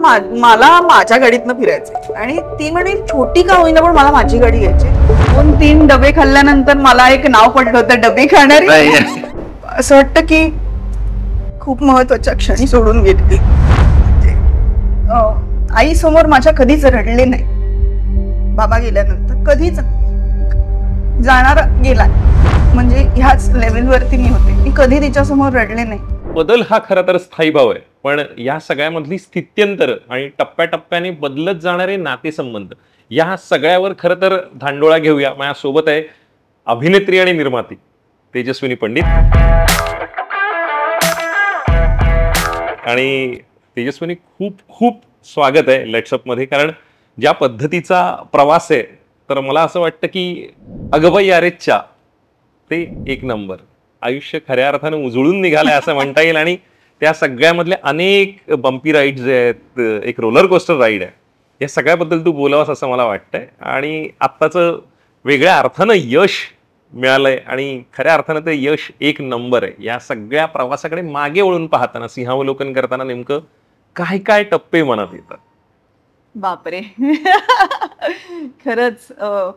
मला माझ्या गाडीतनं फिरायचं आणि ती म्हणे छोटी का होईना पण मला माझी गाडी घ्यायची दोन तीन डबे खाल्ल्यानंतर मला एक नाव पडलं होतं डबे खाणारी असं वाटतं की खूप महत्वाच्या क्षणी सोडून गेली म्हणजे, आई समोर माझ्या कधीच रडले नाही बाबा गेल्यानंतर कधीच जाणार गेला म्हणजे ह्याच वरती मी होते मी कधी तिच्या समोर रडले नाही बदल हा खरा तर स्थायी भाव आहे पण या सगळ्यामधली स्थित्यंतर आणि टप्प्याटप्प्याने बदलत जाणारे नातेसंबंध या सगळ्यावर खरं तर धांडोळा घेऊया माझ्यासोबत आहे अभिनेत्री आणि निर्माती तेजस्विनी पंडित आणि तेजस्विनी खूप खूप स्वागत आहे मध्ये कारण ज्या पद्धतीचा प्रवास आहे तर मला असं वाटतं की अगबाई अरेच्चा ते एक नंबर आयुष्य खऱ्या अर्थानं उजळून निघालंय असं म्हणता येईल आणि त्या सगळ्यामधल्या अनेक बम्पी राईड जे आहेत एक रोलर कोस्टर राईड आहे या सगळ्याबद्दल तू बोलावास असं मला वाटतंय आणि आत्ताचं वेगळ्या अर्थानं यश मिळालंय आणि खऱ्या अर्थानं ते यश एक नंबर आहे या सगळ्या प्रवासाकडे मागे वळून पाहताना सिंहावलोकन करताना नेमकं काय काय टप्पे मनात येतात बापरे खरंच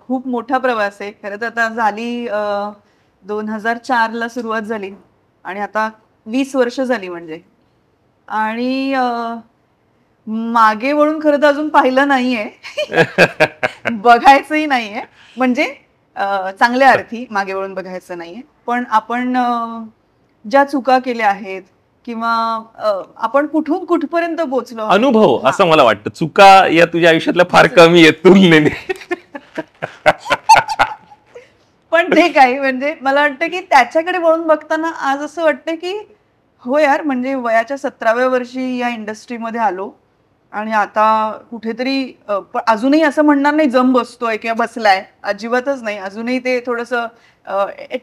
खूप मोठा प्रवास आहे खरंच आता झाली दोन हजार चारला सुरुवात झाली आणि आता वीस वर्ष झाली म्हणजे आणि मागे वळून खरं तर अजून पाहिलं नाहीये बघायचंही नाहीये म्हणजे चांगल्या अर्थी मागे वळून बघायचं नाहीये पण आपण ज्या चुका केल्या आहेत किंवा आपण कुठून कुठपर्यंत पोहोचलो अनुभव असं मला वाटतं चुका या तुझ्या आयुष्यातल्या फार कमी आहेत तुलनेने पण ते काही म्हणजे मला वाटतं की त्याच्याकडे वळून बघताना आज असं वाटतं की हो यार म्हणजे वयाच्या सतराव्या वर्षी या इंडस्ट्रीमध्ये आलो आणि आता कुठेतरी अजूनही असं म्हणणार नाही जम बसतोय किंवा बसलाय अजिबातच नाही अजूनही ते थोडंसं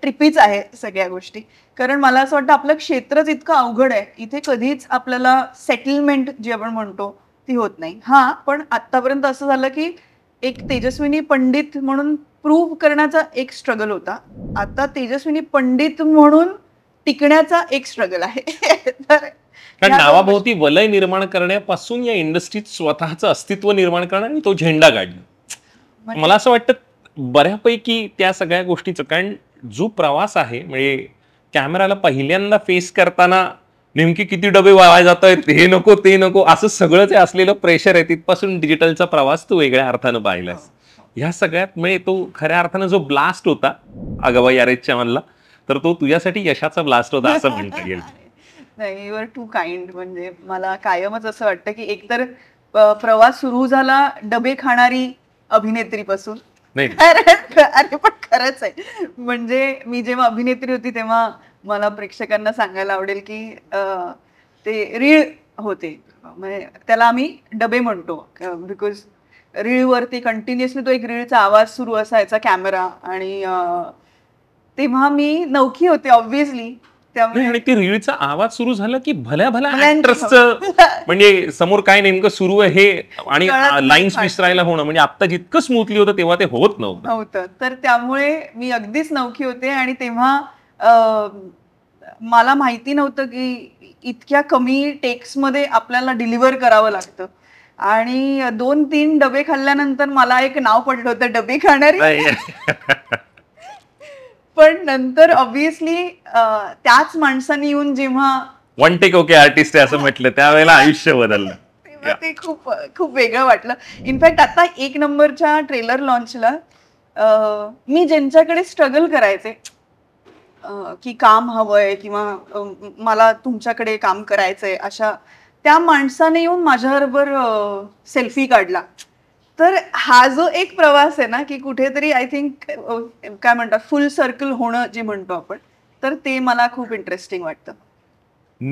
ट्रिपीच आहे सगळ्या गोष्टी कारण मला असं वाटतं आपलं क्षेत्रच इतकं अवघड आहे इथे कधीच आपल्याला सेटलमेंट जी आपण म्हणतो ती होत नाही हा पण आतापर्यंत असं झालं की एक तेजस्विनी पंडित म्हणून प्रूव्ह करण्याचा एक स्ट्रगल होता आता तेजस्विनी पंडित म्हणून टिकण्याचा एक स्ट्रगल आहे कारण नावाभोवती वलय निर्माण करण्यापासून या इंडस्ट्रीत स्वतःच अस्तित्व निर्माण करणं आणि तो झेंडा काढणं म्हणजे मला असं वाटतं बऱ्यापैकी त्या सगळ्या गोष्टीचं कारण जो प्रवास आहे म्हणजे कॅमेराला पहिल्यांदा फेस करताना नेमकी किती डबे वाया जात आहेत हे नको ते नको असं सगळं जे असलेलं प्रेशर आहे तिथपासून डिजिटलचा प्रवास तू वेगळ्या अर्थानं पाहिलास ह्या सगळ्यात म्हणजे तो खऱ्या अर्थानं जो ब्लास्ट होता या यारेजच्या मनला तर तो तुझ्यासाठी यशाचा ब्लास्ट होता असं म्हणता येईल नाही युआर टू काइंड म्हणजे मला कायमच असं वाटतं की एकतर प्रवास सुरू झाला डबे खाणारी अभिनेत्री पासून अरे पण खरंच आहे म्हणजे मी जेव्हा अभिनेत्री होती तेव्हा मला प्रेक्षकांना सांगायला आवडेल की ते रीळ होते म्हणजे त्याला आम्ही डबे म्हणतो बिकॉज रीळवरती कंटिन्युअसली तो एक रीळचा आवाज सुरू असायचा कॅमेरा आणि तेव्हा मी नवखी होते त्यामुळे आणि ते रीळचा आवाज सुरू झाला की भल्या भल्या म्हणजे समोर काय नेमकं सुरू आहे आणि लाईन्स विसरायला होणं म्हणजे आता जितकं स्मूथली होतं तेव्हा ते होत नव्हतं तर त्यामुळे मी अगदीच नवखी होते आणि तेव्हा मला माहिती नव्हतं की इतक्या कमी मध्ये आपल्याला डिलिव्हर करावं लागतं आणि दोन तीन डबे खाल्ल्यानंतर मला एक नाव पडलं होतं डबे खाणार पण नंतर ऑब्विसली त्याच माणसाने येऊन जेव्हा वन टेक ओके आर्टिस्ट आहे असं म्हटलं त्यावेळेला आयुष्य बदललं ते खूप खूप वेगळं वाटलं इनफॅक्ट आता एक नंबरच्या ट्रेलर लॉन्चला मी ज्यांच्याकडे स्ट्रगल करायचे की काम हवंय किंवा मला तुमच्याकडे काम करायचंय अशा त्या माणसाने येऊन माझ्याबरोबर सेल्फी काढला तर हा जो एक प्रवास आहे ना की कुठेतरी आय थिंक काय म्हणतात फुल सर्कल होणं जे म्हणतो आपण तर ते मला खूप इंटरेस्टिंग वाटतं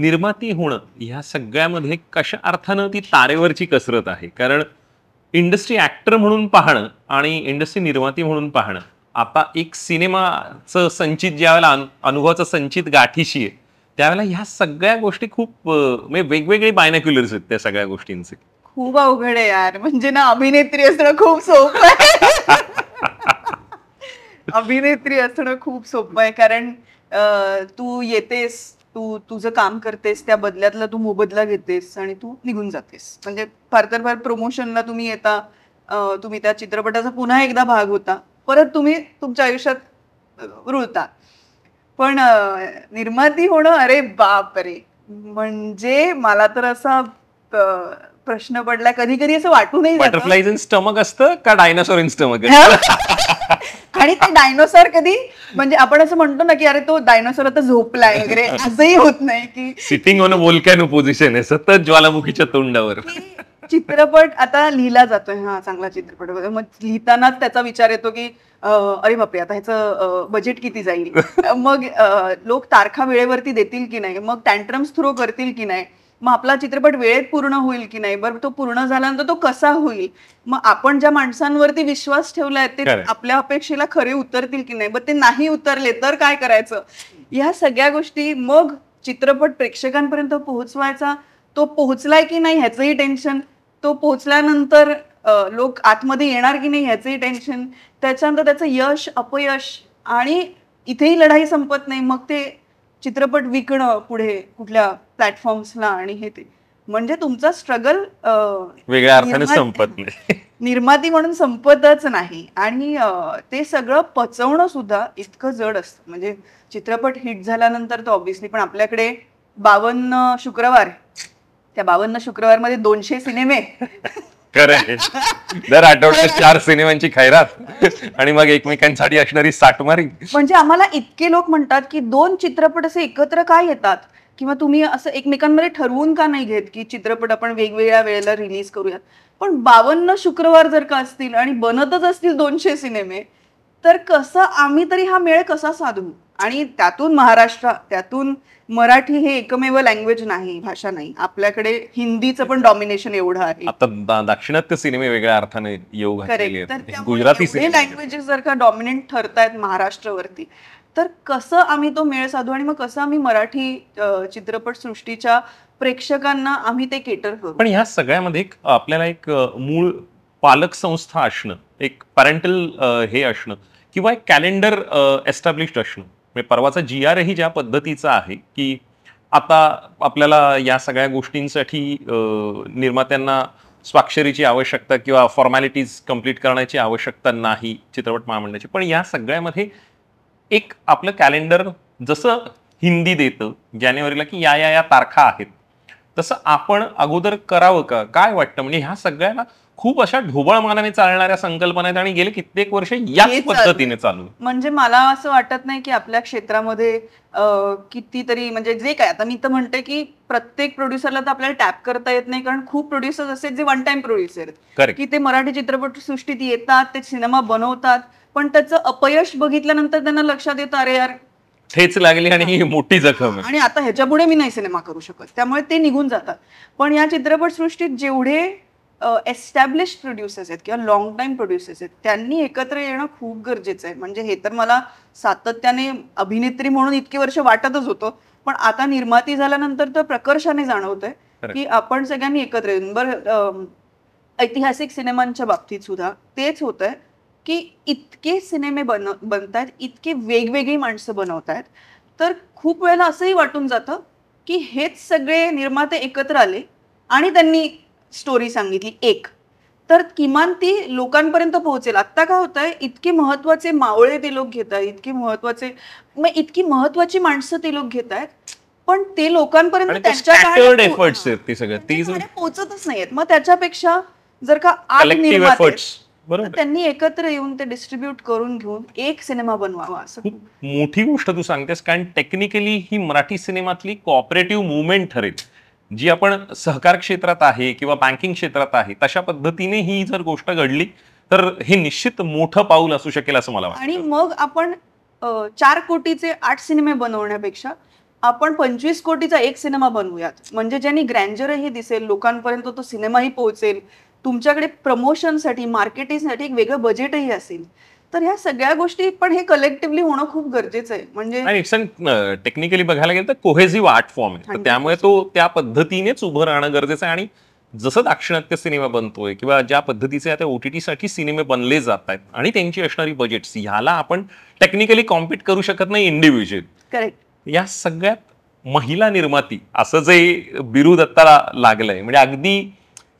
निर्माती होणं ह्या सगळ्यामध्ये कशा अर्थानं ती तारेवरची कसरत आहे कारण इंडस्ट्री ऍक्टर म्हणून पाहणं आणि इंडस्ट्री निर्माती म्हणून पाहणं आता एक सिनेमाचं संचित ज्यावेळेला अनुभवाचं संचित गाठीशी आहे त्यावेळेला ह्या सगळ्या गोष्टी खूप म्हणजे वेगवेगळे बायनॅक्युलर्स आहेत त्या सगळ्या गोष्टींचे खूप अवघड आहे यार म्हणजे ना अभिनेत्री असणं खूप सोपं आहे अभिनेत्री असणं खूप सोपं आहे कारण तू येतेस तू तुझं काम करतेस त्या बदल्यातला तू मोबदला घेतेस आणि तू निघून जातेस म्हणजे फार तर फार प्रमोशनला तुम्ही येता तुम्ही त्या चित्रपटाचा पुन्हा एकदा भाग होता परत तुम्ही तुमच्या आयुष्यात रुळता पण निर्माती होणं अरे बाप रे म्हणजे मला तर असा प्रश्न पडला कधी कधी असं वाटू बटरफ्लाईज इन स्टमक असतं का डायनासोर इन स्टमक आणि ते डायनोसॉर कधी म्हणजे आपण असं म्हणतो ना की अरे तो डायनोसॉर आता झोपलाय वगैरे असंही होत नाही की सिटिंग ऑन अ पोझिशन आहे सतत ज्वालामुखीच्या तोंडावर चित्रपट आता लिहिला जातोय हा चांगला चित्रपट वगैरे मग लिहितानाच त्याचा विचार येतो की अरे बापरे आता ह्याचं बजेट किती जाईल मग लोक तारखा वेळेवरती देतील की नाही मग टँट्रम्स थ्रो करतील की नाही मग आपला चित्रपट वेळेत पूर्ण होईल की नाही बरं तो पूर्ण झाल्यानंतर तो कसा होईल मग आपण ज्या माणसांवरती विश्वास ठेवलाय ते आपल्या अपेक्षेला खरे उतरतील की नाही बरं ते नाही उतरले तर काय करायचं ह्या सगळ्या गोष्टी मग चित्रपट प्रेक्षकांपर्यंत पोहोचवायचा तो पोहोचलाय की नाही ह्याचंही टेन्शन तो पोहोचल्यानंतर लोक आतमध्ये येणार की नाही ह्याचंही टेन्शन त्याच्यानंतर त्याचं यश अपयश आणि इथेही लढाई संपत नाही मग ते चित्रपट विकणं पुढे कुठल्या प्लॅटफॉर्म्सला आणि हे ते म्हणजे तुमचा स्ट्रगल वेगळ्या अर्थाने संपत नाही निर्माती म्हणून संपतच नाही आणि ते सगळं पचवणं सुद्धा इतकं जड असतं म्हणजे चित्रपट हिट झाल्यानंतर तो ऑब्विसली पण आपल्याकडे बावन्न शुक्रवार त्या बावन्न शुक्रवार मध्ये दोनशे सिनेमे दर आठवड्यात चार सिनेमांची खैरात आणि मग एकमेकांसाठी असणारी साठमारी म्हणजे आम्हाला इतके लोक म्हणतात की दोन चित्रपट असे एकत्र काय येतात किंवा तुम्ही असं एकमेकांमध्ये ठरवून का नाही घेत की चित्रपट आपण वेगवेगळ्या वेळेला रिलीज करूयात पण बावन्न शुक्रवार जर का असतील आणि बनतच असतील दोनशे सिनेमे तर कसं आम्ही तरी हा मेळ कसा साधू आणि त्यातून महाराष्ट्र त्यातून मराठी हे एकमेव लँग्वेज नाही भाषा नाही आपल्याकडे हिंदीचं पण डॉमिनेशन एवढं आहे आता दाक्षिणात्य सिनेमे वेगळ्या अर्थाने येऊ गुजराती लँग्वेजेस जर का डॉमिनेंट ठरतायत महाराष्ट्रवरती तर कसं आम्ही तो मेळ साधू आणि मग कसं आम्ही मराठी चित्रपट सृष्टीच्या प्रेक्षकांना आम्ही ते केटर करू पण ह्या सगळ्यामध्ये आपल्याला एक मूळ पालक संस्था असणं एक पॅरेंटल हे असणं किंवा एक कॅलेंडर एस्टॅब्लिश असणं म्हणजे परवाचा जी आरही ज्या पद्धतीचा आहे की आता आपल्याला या सगळ्या गोष्टींसाठी निर्मात्यांना स्वाक्षरीची आवश्यकता किंवा फॉर्मॅलिटीज कंप्लीट करण्याची आवश्यकता नाही चित्रपट महामंडळाची पण या सगळ्यामध्ये एक आपलं कॅलेंडर जसं हिंदी देतं जानेवारीला की या या या तारखा आहेत तसं आपण अगोदर करावं का काय वाटतं म्हणजे ह्या सगळ्याला खूप अशा ढोबळ मानाने चालणाऱ्या संकल्पना आहेत आणि गेले कित्येक वर्ष याच पद्धतीने चालू म्हणजे मला असं वाटत नाही की आपल्या क्षेत्रामध्ये कितीतरी म्हणजे जे काय आता मी तर म्हणते की प्रत्येक प्रोड्युसरला तर आपल्याला टॅप करता येत नाही कारण खूप प्रोड्युसर असे जे वन टाइम प्रोड्युसर की ते मराठी चित्रपटसृष्टीत येतात ते सिनेमा बनवतात पण त्याचं अपयश बघितल्यानंतर त्यांना लक्षात येतं अरे यार हेच लागली आणि ही मोठी जखम आणि आता ह्याच्यापुढे मी नाही सिनेमा करू शकत त्यामुळे ते निघून जातात पण या चित्रपटसृष्टीत जेवढे एस्टॅब्लिश प्रोड्युसर्स आहेत किंवा लॉंग टाईम प्रोड्युसर्स आहेत त्यांनी एकत्र येणं खूप गरजेचं आहे म्हणजे हे तर मला सातत्याने अभिनेत्री म्हणून इतके वर्ष वाटतच होतं पण आता निर्माती झाल्यानंतर तर प्रकर्षाने जाणवतंय की आपण सगळ्यांनी एकत्र येऊन बरं ऐतिहासिक सिनेमांच्या बाबतीत सुद्धा तेच होत आहे की इतके सिनेमे बन बनत आहेत इतके वेगवेगळी माणसं बनवत आहेत तर खूप वेळेला असंही वाटून जातं की हेच सगळे निर्माते एकत्र आले आणि त्यांनी स्टोरी सांगितली एक तर किमान ती लोकांपर्यंत पोहोचेल आत्ता काय होत आहे इतके महत्वाचे मावळे ते लोक घेत आहेत इतकी महत्वाचे मग इतकी महत्वाची माणसं ते लोक घेत आहेत पण ते लोकांपर्यंत त्यांच्या पोहोचतच नाहीयेत मग त्याच्यापेक्षा जर का आग बरोबर त्यांनी एकत्र येऊन ते डिस्ट्रीब्युट करून घेऊन एक सिनेमा बनवावा असं मोठी गोष्ट तू सांगतेस कारण टेक्निकली ही मराठी सिनेमातली कॉपरेटिव्ह मुवमेंट ठरेल जी आपण सहकार क्षेत्रात आहे किंवा बँकिंग क्षेत्रात आहे तशा पद्धतीने ही जर गोष्ट घडली तर हे निश्चित मोठं पाऊल असू शकेल असं मला वाटतं आणि मग आपण चार कोटीचे आठ सिनेमे बनवण्यापेक्षा आपण पंचवीस कोटीचा एक सिनेमा बनवूयात म्हणजे ज्यांनी ग्रँजरही दिसेल लोकांपर्यंत तो सिनेमाही पोहोचेल तुमच्याकडे प्रमोशनसाठी मार्केटिंगसाठी एक वेगळं बजेटही असेल तर ह्या सगळ्या गोष्टी पण हे कलेक्टिव्हली होणं खूप गरजेचं आहे म्हणजे टेक्निकली बघायला गेलं तर कोहेझिव्ह आर्ट फॉर्म आहे त्यामुळे तो त्या पद्धतीनेच उभं राहणं गरजेचं आहे आणि जसं दाक्षिणात्य सिनेमा बनतोय किंवा ज्या पद्धतीचे आता साठी सिनेमे बनले जात आहेत आणि त्यांची असणारी बजेट्स ह्याला आपण टेक्निकली कॉम्पिट करू शकत नाही इंडिव्हिज्युअल करेक्ट या सगळ्यात महिला निर्माती असं जे बिरुद लागलंय म्हणजे अगदी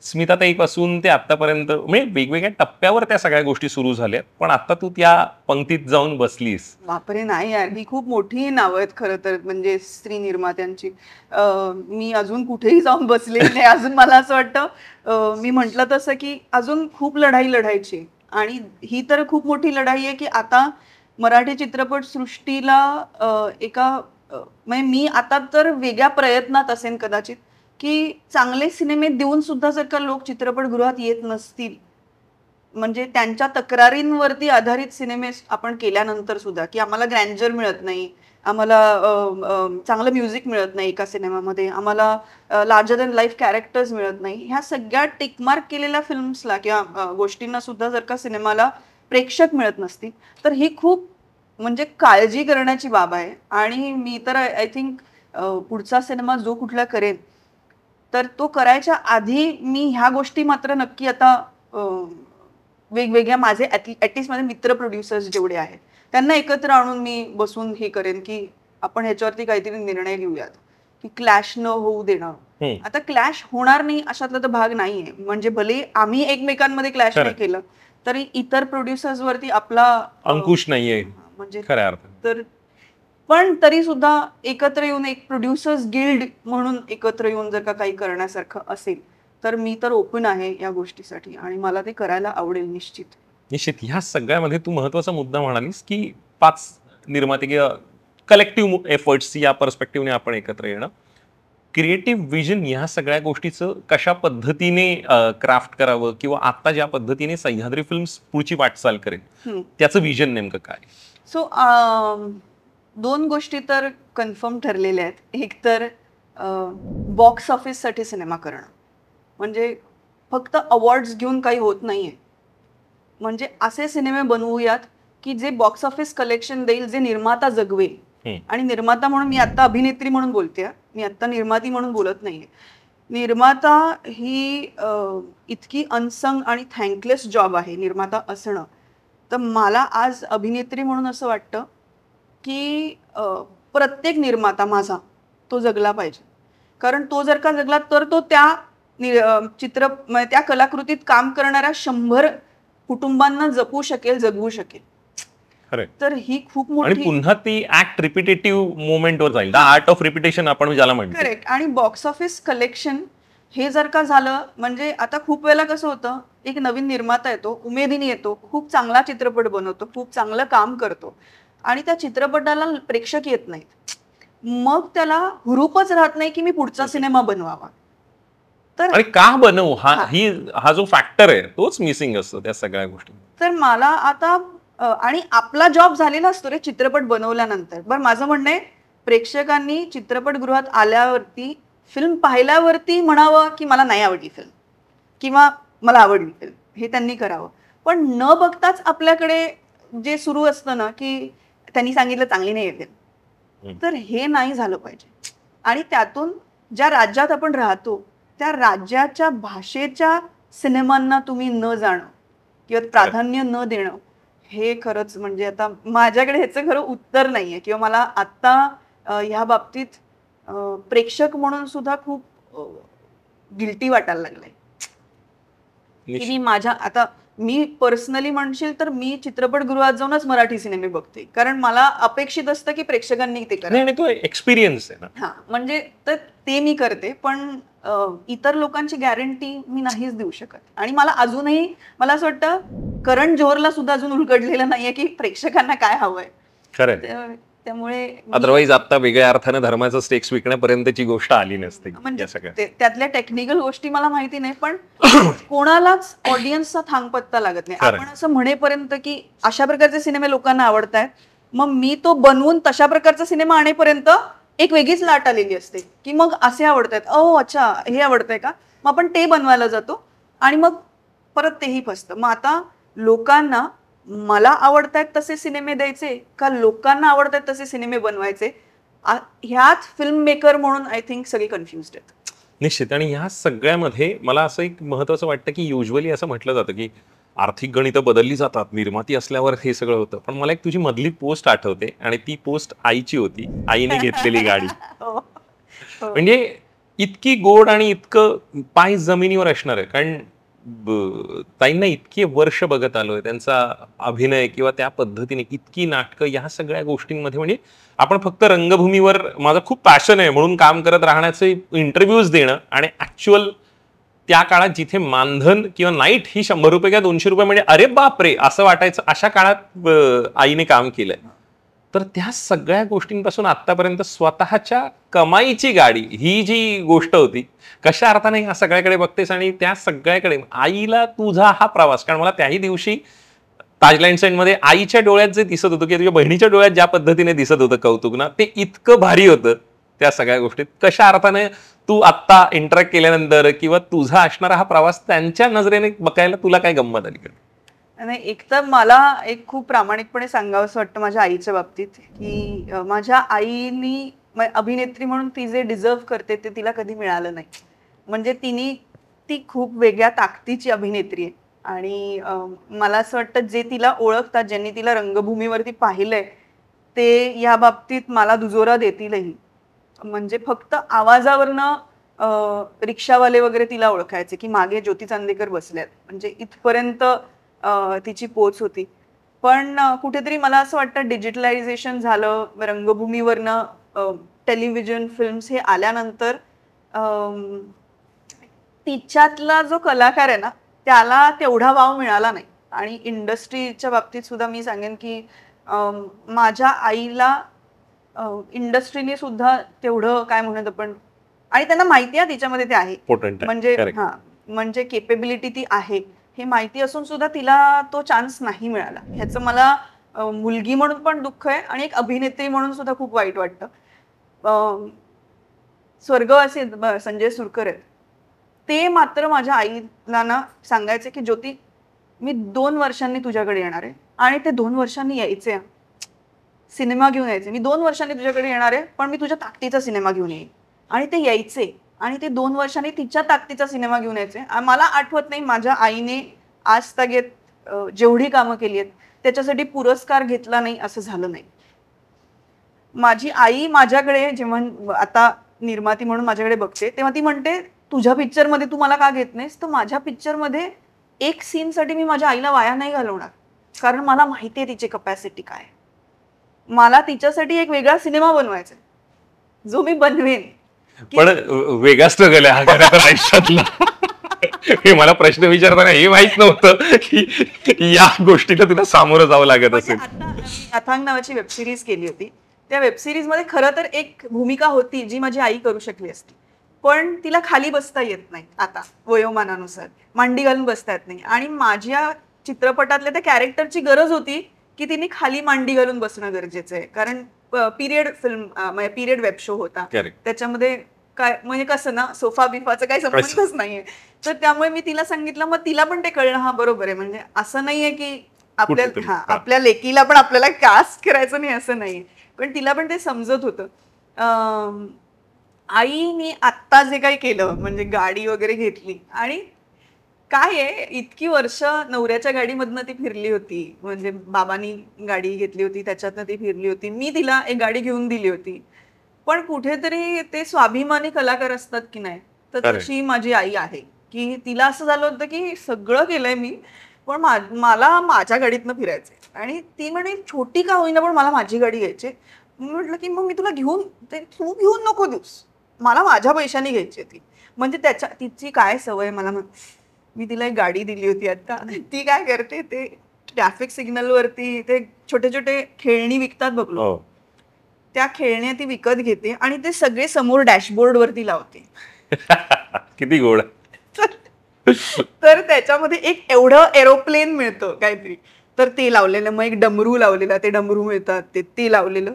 स्मिताताईपासून ते आत्तापर्यंत म्हणजे वेगवेगळ्या टप्प्यावर त्या सगळ्या गोष्टी सुरू झाल्या पण आता तू त्या पंक्तीत जाऊन बसलीस बापरे नाही यार ही खूप मोठी नावं आहेत खरं तर म्हणजे स्त्री निर्मात्यांची मी अजून कुठेही जाऊन बसले नाही अजून मला असं वाटतं मी म्हंटल तसं की अजून खूप लढाई लढायची आणि ही तर खूप मोठी लढाई आहे की आता मराठी चित्रपट सृष्टीला एका म्हणजे मी आता तर वेगळ्या प्रयत्नात असेन कदाचित की चांगले सिनेमे देऊन सुद्धा जर का लोक चित्रपटगृहात येत नसतील म्हणजे त्यांच्या तक्रारींवरती आधारित सिनेमे आपण केल्यानंतर सुद्धा की आम्हाला ग्रँजर मिळत नाही आम्हाला चांगलं म्युझिक मिळत नाही एका सिनेमामध्ये आम्हाला लार्जर दॅन लाईफ कॅरेक्टर्स मिळत नाही ह्या सगळ्या टिकमार्क केलेल्या फिल्म्सला किंवा गोष्टींना सुद्धा जर का सिनेमाला प्रेक्षक मिळत नसतील तर ही खूप म्हणजे काळजी करण्याची बाब आहे आणि मी तर आय थिंक पुढचा सिनेमा जो कुठला करेन तर तो करायच्या आधी मी ह्या गोष्टी मात्र नक्की आता वेगवेगळ्या माझे ऍटलिस्ट माझे मित्र प्रोड्युसर्स जेवढे आहेत त्यांना एकत्र आणून मी बसून हे करेन की आपण ह्याच्यावरती काहीतरी निर्णय घेऊयात की क्लॅश न होऊ देणं आता क्लॅश होणार नाही अशातला तर भाग नाहीये म्हणजे भले आम्ही एकमेकांमध्ये क्लॅश नाही केलं तरी इतर प्रोड्युसर्स आपला अंकुश नाहीये म्हणजे तर पण तरी सुद्धा एकत्र येऊन एक प्रोड्युसर्स गिल्ड म्हणून एकत्र येऊन जर का काही करण्यासारखं असेल तर मी तर ओपन आहे या गोष्टीसाठी आणि मला ते करायला आवडेल निश्चित निश्चित ह्या सगळ्यामध्ये तू महत्वाचा मुद्दा म्हणालीस की पाच निर्माते किंवा कलेक्टिव्ह एफर्ट्स या पर्स्पेक्टिव्हने आपण एकत्र येणं क्रिएटिव्ह विजन ह्या सगळ्या गोष्टीचं कशा पद्धतीने क्राफ्ट करावं किंवा आता ज्या पद्धतीने सह्याद्री फिल्म्स पुढची वाटचाल करेल त्याचं विजन नेमकं काय सो दोन गोष्टी तर कन्फर्म ठरलेल्या आहेत एक तर बॉक्स ऑफिससाठी सिनेमा करणं म्हणजे फक्त अवॉर्ड्स घेऊन काही होत नाही आहे म्हणजे असे सिनेमे बनवूयात की जे बॉक्स ऑफिस कलेक्शन देईल जे निर्माता जगवेल आणि निर्माता म्हणून मी आता अभिनेत्री म्हणून बोलते मी आत्ता निर्माती म्हणून बोलत नाहीये निर्माता ही इतकी अनसंग आणि थँकलेस जॉब आहे निर्माता असणं तर मला आज अभिनेत्री म्हणून असं वाटतं की प्रत्येक निर्माता माझा तो जगला पाहिजे कारण तो जर का जगला तर तो त्या चित्र त्या कलाकृतीत काम करणाऱ्या शंभर कुटुंबांना जपू शकेल जगवू शकेल तर ही खूप मोठी पुन्हा ती ऍक्ट रिपिटेटिव्ह वर जाईल आर्ट ऑफ रिपिटेशन आपण ज्याला म्हणतो करेक्ट आणि बॉक्स ऑफिस कलेक्शन हे जर का झालं म्हणजे आता खूप वेळेला कसं होतं एक नवीन निर्माता येतो उमेदीने येतो खूप चांगला चित्रपट बनवतो खूप चांगलं काम करतो आणि त्या चित्रपटाला प्रेक्षक येत नाहीत मग त्याला हुरूपच राहत नाही की मी पुढचा सिनेमा बनवावा तर का बनवू हा ही हा जो फॅक्टर आहे तोच मिसिंग असतो त्या सगळ्या गोष्टी तर मला आता आणि आपला जॉब झालेला असतो रे चित्रपट बनवल्यानंतर बरं माझं म्हणणं आहे प्रेक्षकांनी चित्रपटगृहात आल्यावरती फिल्म पाहिल्यावरती म्हणावं की मला नाही आवडली फिल्म किंवा मला आवडली फिल्म हे त्यांनी करावं पण न बघताच आपल्याकडे जे सुरू असतं ना की त्यांनी सांगितलं चांगली नाही येते तर हे नाही झालं पाहिजे आणि त्यातून ज्या राज्यात आपण राहतो त्या राज्याच्या भाषेच्या सिनेमांना तुम्ही न जाणं किंवा प्राधान्य न देणं हे खरंच म्हणजे आता माझ्याकडे ह्याचं खरं उत्तर नाही आहे किंवा मला आत्ता ह्या बाबतीत प्रेक्षक म्हणून सुद्धा खूप गिल्टी वाटायला लागलाय माझ्या आता मी पर्सनली म्हणशील तर मी चित्रपटगृहात जाऊनच मराठी सिनेमे बघते कारण मला अपेक्षित असतं की प्रेक्षकांनी ते तो एक्सपिरियन्स आहे ना हा म्हणजे तर ते मी करते पण इतर लोकांची गॅरंटी मी नाहीच देऊ शकत आणि मला अजूनही मला असं वाटतं करंट जोहरला सुद्धा अजून उलगडलेलं नाहीये की प्रेक्षकांना काय हवंय खरं त्यामुळे अदरवाईज आता वेगळ्या अर्थाने धर्माचं स्टेक्स विकण्यापर्यंतची गोष्ट आली नसते म्हणजे त्यातल्या टेक्निकल गोष्टी मला माहिती नाही पण कोणालाच ऑडियन्सचा थांग पत्ता लागत नाही आपण असं म्हणेपर्यंत की अशा प्रकारचे सिनेमे लोकांना आवडत आहेत मग मी तो बनवून तशा प्रकारचा सिनेमा आणेपर्यंत एक वेगळीच लाट आलेली असते की मग असे आहेत अहो अच्छा हे आवडतंय का मग आपण ते बनवायला जातो आणि मग परत तेही फसतं मग आता लोकांना मला आवडत आहेत तसे सिनेमे द्यायचे का लोकांना आवडत आहेत तसे सिनेमे बनवायचे ह्याच फिल्म मेकर म्हणून आय थिंक सगळे कन्फ्युज आहेत निश्चित आणि ह्या सगळ्यामध्ये मला असं एक महत्वाचं वाटतं की युजली असं म्हटलं जातं की आर्थिक गणित बदलली जातात निर्माती असल्यावर हे सगळं होतं पण मला एक तुझी मधली पोस्ट आठवते आणि ती पोस्ट आईची होती आईने घेतलेली गाडी हो. हो. म्हणजे इतकी गोड आणि इतकं पाय जमिनीवर असणार आहे कारण ताईंना इतके वर्ष बघत आलोय त्यांचा अभिनय किंवा त्या पद्धतीने इतकी नाटकं या सगळ्या गोष्टींमध्ये म्हणजे आपण फक्त रंगभूमीवर माझं खूप पॅशन आहे म्हणून काम करत राहण्याचे इंटरव्ह्यूज देणं आणि ऍक्च्युअल त्या काळात जिथे मानधन किंवा नाईट ही शंभर रुपये किंवा दोनशे रुपये म्हणजे अरे बापरे असं वाटायचं अशा काळात आईने काम केलंय तर त्या सगळ्या गोष्टींपासून आतापर्यंत स्वतःच्या कमाईची गाडी ही जी गोष्ट होती कशा अर्थाने ह्या सगळ्याकडे बघतेस आणि त्या सगळ्याकडे आईला तुझा हा प्रवास कारण मला त्याही दिवशी ताजलँड साईडमध्ये आईच्या डोळ्यात जे दिसत होतं किंवा तुझ्या बहिणीच्या डोळ्यात ज्या पद्धतीने दिसत होतं कौतुक ना ते इतकं भारी होतं त्या सगळ्या गोष्टीत कशा अर्थाने तू आत्ता इंटरॅक्ट केल्यानंतर किंवा तुझा असणारा हा प्रवास त्यांच्या नजरेने बघायला तुला काय गंमत आली नाही एक तर मला एक खूप प्रामाणिकपणे सांगावं असं वाटतं माझ्या आईच्या बाबतीत की माझ्या आईनी अभिनेत्री म्हणून ती जे डिझर्व करते ते तिला कधी मिळालं नाही म्हणजे तिने ती खूप वेगळ्या ताकदीची अभिनेत्री आहे आणि मला असं वाटतं जे तिला ओळखतात ज्यांनी तिला रंगभूमीवरती पाहिलंय ते या बाबतीत मला दुजोरा देतीलही म्हणजे फक्त आवाजावरनं रिक्षावाले वगैरे तिला ओळखायचे की मागे ज्योती चांदेकर बसल्यात म्हणजे इथपर्यंत तिची पोच होती पण कुठेतरी मला असं वाटतं डिजिटलायझेशन झालं रंगभूमीवरनं टेलिव्हिजन फिल्म्स हे आल्यानंतर तिच्यातला जो कलाकार आहे ना त्याला तेवढा वाव मिळाला नाही आणि इंडस्ट्रीच्या बाबतीत सुद्धा मी सांगेन की माझ्या आईला इंडस्ट्रीने सुद्धा तेवढं काय म्हणत आपण आणि त्यांना माहिती आहे तिच्यामध्ये ते आहे म्हणजे हा म्हणजे केपेबिलिटी ती आहे हे माहिती असून सुद्धा तिला तो चान्स नाही मिळाला ह्याचं मला मुलगी म्हणून पण दुःख आहे आणि एक अभिनेत्री म्हणून सुद्धा खूप वाईट वाटतं स्वर्ग असे संजय सुरकर आहेत ते मात्र माझ्या आईला ना सांगायचे की ज्योती मी दोन वर्षांनी तुझ्याकडे येणार आहे आणि ते दोन वर्षांनी यायचे सिनेमा घेऊन यायचे मी दोन वर्षांनी तुझ्याकडे येणार आहे पण मी तुझ्या ताकदीचा सिनेमा घेऊन येईन आणि ते यायचे आणि ते दोन वर्षांनी तिच्या ताकदीचा सिनेमा घेऊन यायचे मला आठवत नाही माझ्या आईने आज तगेत जेवढी कामं केली आहेत त्याच्यासाठी पुरस्कार घेतला नाही असं झालं नाही माझी आई माझ्याकडे जेव्हा आता निर्माती म्हणून माझ्याकडे बघते तेव्हा ती म्हणते तुझ्या पिक्चरमध्ये तू मला का घेत नाहीस तर माझ्या पिक्चरमध्ये एक सीनसाठी मी माझ्या आईला वाया नाही घालवणार कारण मला माहिती आहे तिची कपॅसिटी काय मला तिच्यासाठी एक वेगळा सिनेमा बनवायचा जो मी बनवेन पण वेगळाच तो गेला हा खरं आयुष्यातला हे मला प्रश्न विचारताना हे माहित नव्हतं की या गोष्टीला तुला सामोरं जावं लागत असेल अथांग नावाची वेब सिरीज केली होती त्या वेब सिरीज मध्ये खरं तर एक भूमिका होती जी माझी आई करू शकली असती पण तिला खाली बसता येत नाही आता वयोमानानुसार मांडी घालून बसता येत नाही आणि माझ्या चित्रपटातल्या त्या कॅरेक्टरची गरज होती की तिने खाली मांडी घालून बसणं गरजेचं आहे कारण period film period web show होता त्याच्यामध्ये काय म्हणजे कसं ना सोफा बिफाचं काही संबंधच नाहीये तर त्यामुळे मी तिला सांगितलं मग तिला पण ते कळलं हा बरोबर आहे म्हणजे असं नाहीये की आपल्या हा आपल्या लेकीला पण आपल्याला कास्ट करायचं नाही असं नाही पण तिला पण ते समजत होतं आईने आत्ता जे काही केलं म्हणजे गाडी वगैरे घेतली आणि काय आहे इतकी वर्ष नवऱ्याच्या गाडीमधनं ती फिरली होती म्हणजे बाबांनी गाडी घेतली होती त्याच्यातनं ती फिरली होती मी तिला एक गाडी घेऊन दिली होती पण कुठेतरी ते स्वाभिमानी कलाकार असतात की नाही तर तशी माझी आई आहे की तिला असं झालं होतं की सगळं केलंय मी पण मला माझ्या गाडीतनं फिरायचंय आणि ती म्हणे छोटी का होईना पण मला माझी गाडी घ्यायची मी म्हटलं की मग मी तुला घेऊन ते तू घेऊन नको देऊस मला माझ्या पैशाने घ्यायची ती म्हणजे त्याच्या तिची काय सवय मला मी तिला एक गाडी दिली होती आता ती काय करते ते ट्रॅफिक सिग्नलवरती ते छोटे छोटे खेळणी विकतात बघलो हो. त्या खेळण्या ती विकत घेते आणि ते सगळे समोर डॅशबोर्ड वरती लावते किती गोड तर त्याच्यामध्ये एक एवढं एरोप्लेन मिळतं काहीतरी तर ते लावलेलं मग एक डमरू लावलेला ते डमरू मिळतात ते ते लावलेलं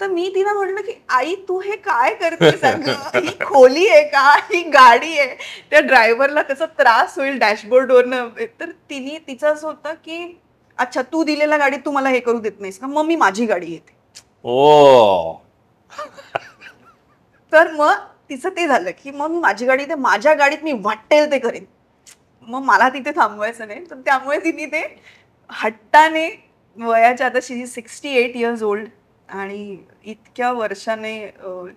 तर मी तिला म्हटलं की आई तू हे काय करते ही खोली आहे का ही गाडी आहे त्या ड्रायव्हरला त्याचा त्रास होईल डॅशबोर्ड वरनं तर तिने तिचं असं होतं की अच्छा तू दिलेल्या गाडी तू मला हे करू देत नाहीस का मग मी माझी गाडी येते ओ तर मग तिचं ते झालं की मग मी माझी गाडी ते माझ्या गाडीत मी वाटेल ते करेन मग मला तिथे थांबवायचं नाही तर त्यामुळे तिने ते हट्टाने वयाच्या आता शिजी सिक्स्टी एट इयर्स ओल्ड आणि इतक्या वर्षाने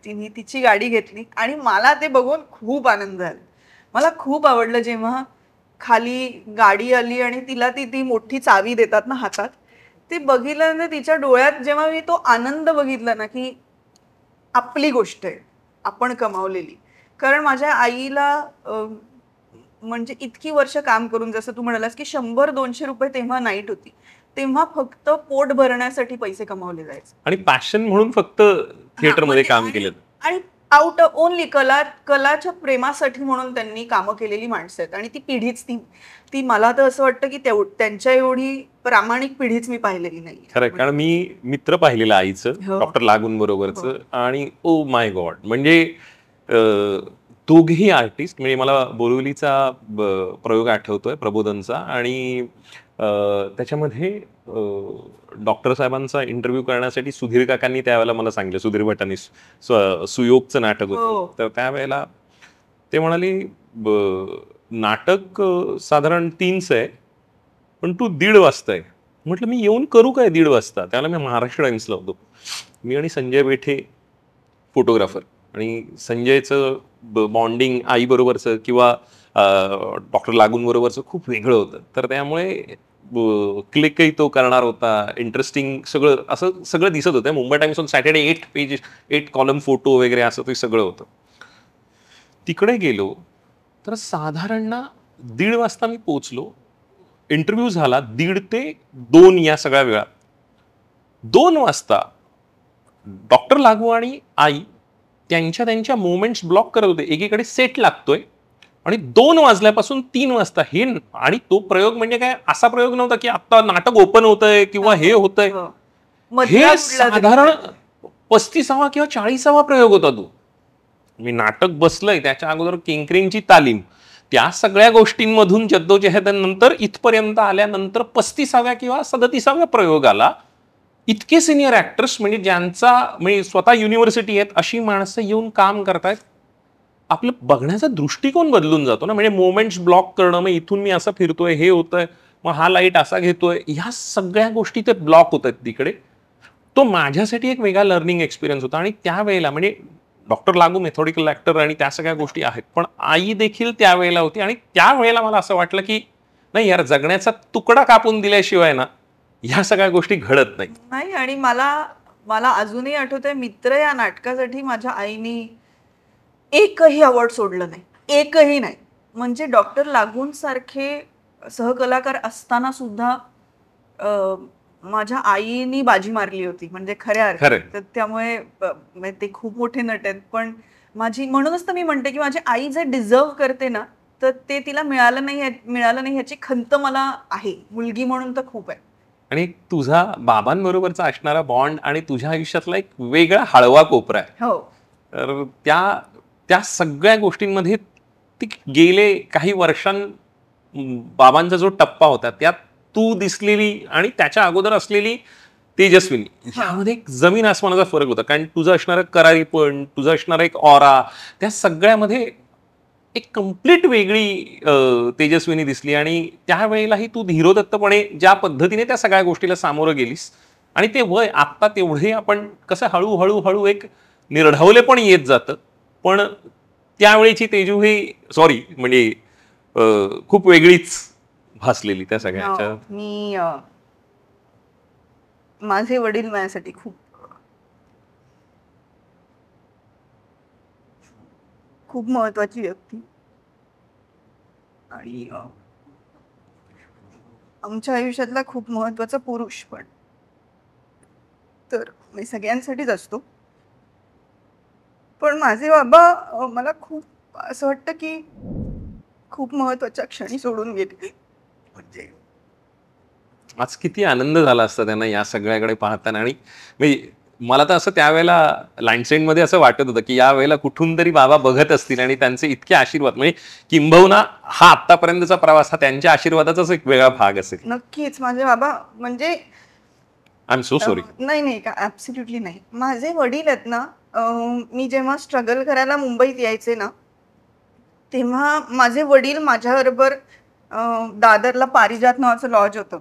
तिने तिची गाडी घेतली आणि मला ते बघून खूप आनंद झाला मला खूप आवडलं जेव्हा खाली गाडी आली आणि तिला ती ती मोठी चावी देतात ना हातात ते बघितलं तिच्या डोळ्यात जेव्हा मी तो आनंद बघितला ना की आपली गोष्ट आहे आपण कमावलेली कारण माझ्या आईला म्हणजे इतकी वर्ष काम करून जसं तू म्हणालास की शंभर दोनशे रुपये तेव्हा नाईट होती तेव्हा फक्त पोट भरण्यासाठी पैसे कमावले जायचे आणि पॅशन म्हणून फक्त थिएटरमध्ये काम म्हणजे केलं आणि आउट ओनली कला कलाच्या प्रेमासाठी म्हणून त्यांनी कामं केलेली माणसं आहेत आणि ती पिढीच ती ती मला तर असं वाटतं की त्यांच्या एवढी प्रामाणिक पिढीच मी पाहिलेली नाही खरं कारण मी मित्र पाहिलेलं आईचं डॉक्टर हो. लागून बरोबरच हो. आणि ओ माय गॉड म्हणजे दोघेही आर्टिस्ट म्हणजे मला बोरुलीचा प्रयोग आठवतोय प्रबोधनचा आणि त्याच्यामध्ये डॉक्टर साहेबांचा इंटरव्ह्यू करण्यासाठी सुधीर काकांनी त्यावेळेला मला सांगितलं सुधीर भटांनी सुयोगचं नाटक होतं हो. तर त्यावेळेला ते म्हणाले नाटक साधारण तीनच आहे पण तू दीड वाजताय म्हटलं मी येऊन करू काय दीड वाजता त्याला मी महाराष्ट्र टाइम्सला होतो मी आणि संजय बेठे फोटोग्राफर आणि संजयचं बॉन्डिंग आईबरोबरचं किंवा डॉक्टर लागून बरोबरचं खूप वेगळं होतं तर त्यामुळे क्लिकही तो करणार होता इंटरेस्टिंग सगळं असं सगळं दिसत होतं Mumbai times on Saturday eight page eight column photo वगैरे असं ते सगळं होतं तिकडे गेलो तर साधारण दीड वाजता मी पोचलो इंटरव्ह्यू झाला दीड ते दोन या सगळ्या वेळात दोन वाजता डॉक्टर लागू आणि आई त्यांच्या त्यांच्या मुवमेंट्स ब्लॉक करत होते एकीकडे सेट लागतोय आणि दोन वाजल्यापासून तीन वाजता हे आणि तो प्रयोग म्हणजे काय असा प्रयोग नव्हता की आता नाटक ओपन होतंय किंवा हे हो. होतंय हो. हे साधारण पस्तीसावा किंवा चाळीसावा प्रयोग होता तो मी नाटक बसलंय त्याच्या अगोदर किंकरिंगची तालीम त्या सगळ्या गोष्टींमधून जद्दोजहदनंतर इथपर्यंत आल्यानंतर पस्तीसाव्या किंवा सदतीसाव्या आला इतके सिनियर ऍक्टर्स म्हणजे ज्यांचा म्हणजे स्वतः युनिव्हर्सिटी आहेत अशी माणसं येऊन काम करतायत आपलं बघण्याचा दृष्टिकोन बदलून जातो ना म्हणजे मोमेंट्स ब्लॉक करणं मग इथून मी असं फिरतोय हे आहे मग हा लाईट असा घेतोय ह्या सगळ्या गोष्टी ते ब्लॉक होत आहेत तिकडे तो माझ्यासाठी एक वेगळा लर्निंग एक्सपिरियन्स होता आणि त्यावेळेला म्हणजे डॉक्टर लागू मेथोडिकल ॲक्टर आणि त्या सगळ्या गोष्टी आहेत पण आई देखील त्यावेळेला होती आणि त्यावेळेला मला असं वाटलं की नाही यार जगण्याचा तुकडा कापून दिल्याशिवाय ना ह्या सगळ्या गोष्टी घडत नाही नाही आणि मला मला अजूनही आहे मित्र या नाटकासाठी माझ्या आईनी एकही अवॉर्ड सोडलं नाही एकही नाही म्हणजे डॉक्टर लागून सारखे सहकलाकार असताना सुद्धा माझ्या आईनी बाजी मारली होती म्हणजे खऱ्या तर त्यामुळे म्हणजे ते खूप मोठे नट आहेत पण माझी म्हणूनच तर मी म्हणते की माझी आई जे डिझर्व करते ना तर ते तिला मिळालं नाही मिळालं नाही याची खंत मला आहे मुलगी म्हणून तर खूप आहे आणि तुझा बाबांबरोबरचा असणारा बॉन्ड आणि तुझ्या आयुष्यातला एक वेगळा हळवा कोपरा आहे हो तर त्या त्या सगळ्या गोष्टींमध्ये ती गेले काही वर्षां बाबांचा जो टप्पा होता त्यात तू दिसलेली आणि त्याच्या अगोदर असलेली तेजस्विनी ह्यामध्ये एक जमीन आसमानाचा फरक होता कारण तुझं असणारं करारीपण तुझं असणारं एक ऑरा त्या सगळ्यामध्ये एक कम्प्लीट वेगळी तेजस्विनी दिसली आणि त्यावेळेलाही तू धीरोदत्तपणे ज्या पद्धतीने त्या सगळ्या गोष्टीला सामोरं गेलीस आणि ते वय आत्ता तेवढे आपण कसं हळूहळू हळू एक निर्ढवले पण येत जातं पण त्यावेळेची तेजू ही सॉरी म्हणजे खूप वेगळीच भासलेली त्या सगळ्याच्या हो, मी माझे वडील माझ्यासाठी खूप खूप महत्वाची व्यक्ती आणि आमच्या आयुष्यातला खूप महत्वाचा पुरुष पण तर मी सगळ्यांसाठीच असतो पण माझे बाबा मला खूप असं वाटतं की खूप महत्वाच्या क्षणी सोडून गेले म्हणजे आज किती आनंद झाला असता त्यांना या सगळ्याकडे पाहताना आणि मी मला तर असं त्यावेळेला मध्ये असं वाटत होतं की यावेळेला कुठून तरी बाबा बघत असतील आणि त्यांचे इतके आशीर्वाद म्हणजे किंबहुना हा आतापर्यंतचा प्रवास हा त्यांच्या आशीर्वादाचाच एक वेगळा भाग असेल नक्कीच माझे बाबा म्हणजे आय एम सो सॉरी नाही नाही का ऍब्सुल्युटली नाही माझे वडील आहेत ना मी जेव्हा स्ट्रगल करायला मुंबईत यायचे ना तेव्हा माझे वडील माझ्याबरोबर दादरला पारिजात नावाचं लॉज होतं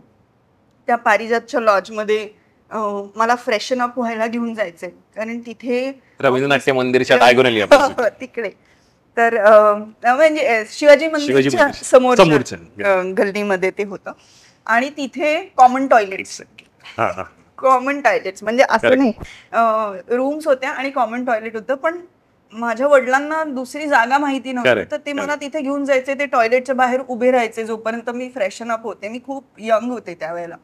त्या पारिजातच्या लॉजमध्ये मध्ये मला फ्रेशन अप व्हायला घेऊन जायचे कारण तिथे रवींद्र मंदिरच्या डायगोनली हो, हो, तिकडे तर म्हणजे शिवाजी मंदिरच्या मंदिर. गल्लीमध्ये ते होतं आणि तिथे कॉमन टॉयलेट कॉमन टॉयलेट्स म्हणजे असं नाही रूम्स होत्या आणि कॉमन टॉयलेट होतं पण माझ्या वडिलांना दुसरी जागा माहिती नव्हती तर ते मला तिथे घेऊन जायचे ते टॉयलेटच्या बाहेर उभे राहायचे जोपर्यंत मी फ्रेशन अप होते मी खूप यंग होते त्यावेळेला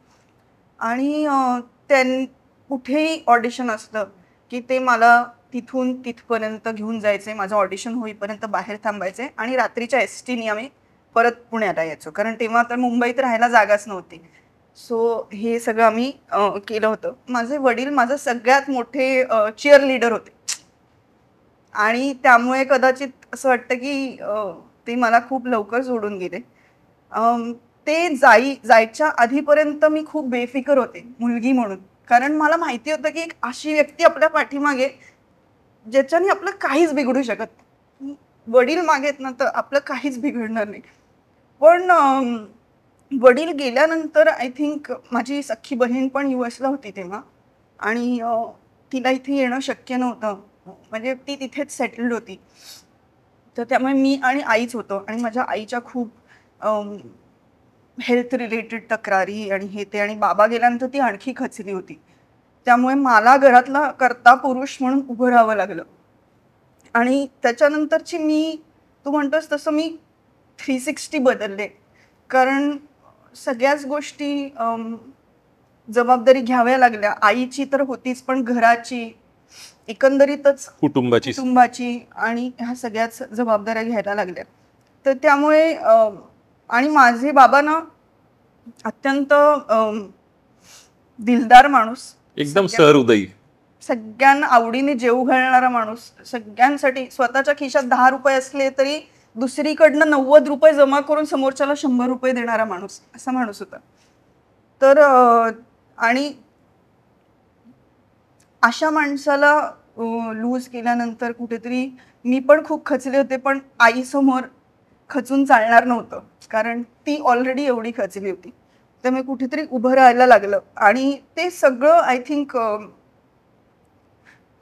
आणि त्यां कुठेही ऑडिशन असलं की ते मला तिथून तिथपर्यंत घेऊन जायचे माझं ऑडिशन होईपर्यंत बाहेर थांबायचे आणि रात्रीच्या एस टीने आम्ही परत पुण्याला यायचो कारण तेव्हा तर मुंबईत राहायला जागाच नव्हती सो हे सगळं आम्ही केलं होतं माझे वडील माझं सगळ्यात मोठे चेअर लीडर होते आणि त्यामुळे कदाचित असं वाटतं की ते मला खूप लवकर सोडून गेले ते जाई जायच्या आधीपर्यंत मी खूप बेफिकर होते मुलगी म्हणून कारण मला माहिती होतं की एक अशी व्यक्ती आपल्या पाठीमागे ज्याच्याने आपलं काहीच बिघडू शकत वडील मागेत ना तर आपलं काहीच बिघडणार नाही पण वडील गेल्यानंतर आय थिंक माझी सख्खी बहीण पण यू एसला होती तेव्हा आणि तिला इथे येणं शक्य नव्हतं म्हणजे ती तिथेच सेटल्ड होती तर त्यामुळे मी आणि आईच होतो आणि माझ्या आईच्या खूप हेल्थ रिलेटेड तक्रारी आणि हे ते आणि बाबा गेल्यानंतर ती आणखी खचली होती त्यामुळे मला घरातला करता पुरुष म्हणून उभं राहावं लागलं आणि त्याच्यानंतरची मी तू म्हणतोस तसं मी थ्री सिक्स्टी बदलले कारण सगळ्याच गोष्टी जबाबदारी घ्याव्या लागल्या आईची तर होतीच पण घराची एकंदरीतच कुटुंबाची कुटुंबाची आणि ह्या सगळ्याच जबाबदाऱ्या घ्यायला लागल्या तर त्यामुळे आणि माझे बाबा ना अत्यंत दिलदार माणूस एकदम सहृदयी सगळ्यांना आवडीने जेव घालणारा माणूस सगळ्यांसाठी स्वतःच्या खिशात दहा रुपये असले तरी दुसरीकडनं नव्वद रुपये जमा करून समोरच्याला शंभर रुपये देणारा माणूस असा माणूस होता तर आणि अशा माणसाला लूज केल्यानंतर कुठेतरी मी पण खूप खचले होते पण आईसमोर खचून चालणार नव्हतं कारण ती ऑलरेडी एवढी खचली होती त्यामुळे कुठेतरी उभं राहायला लागलं आणि ते सगळं आय थिंक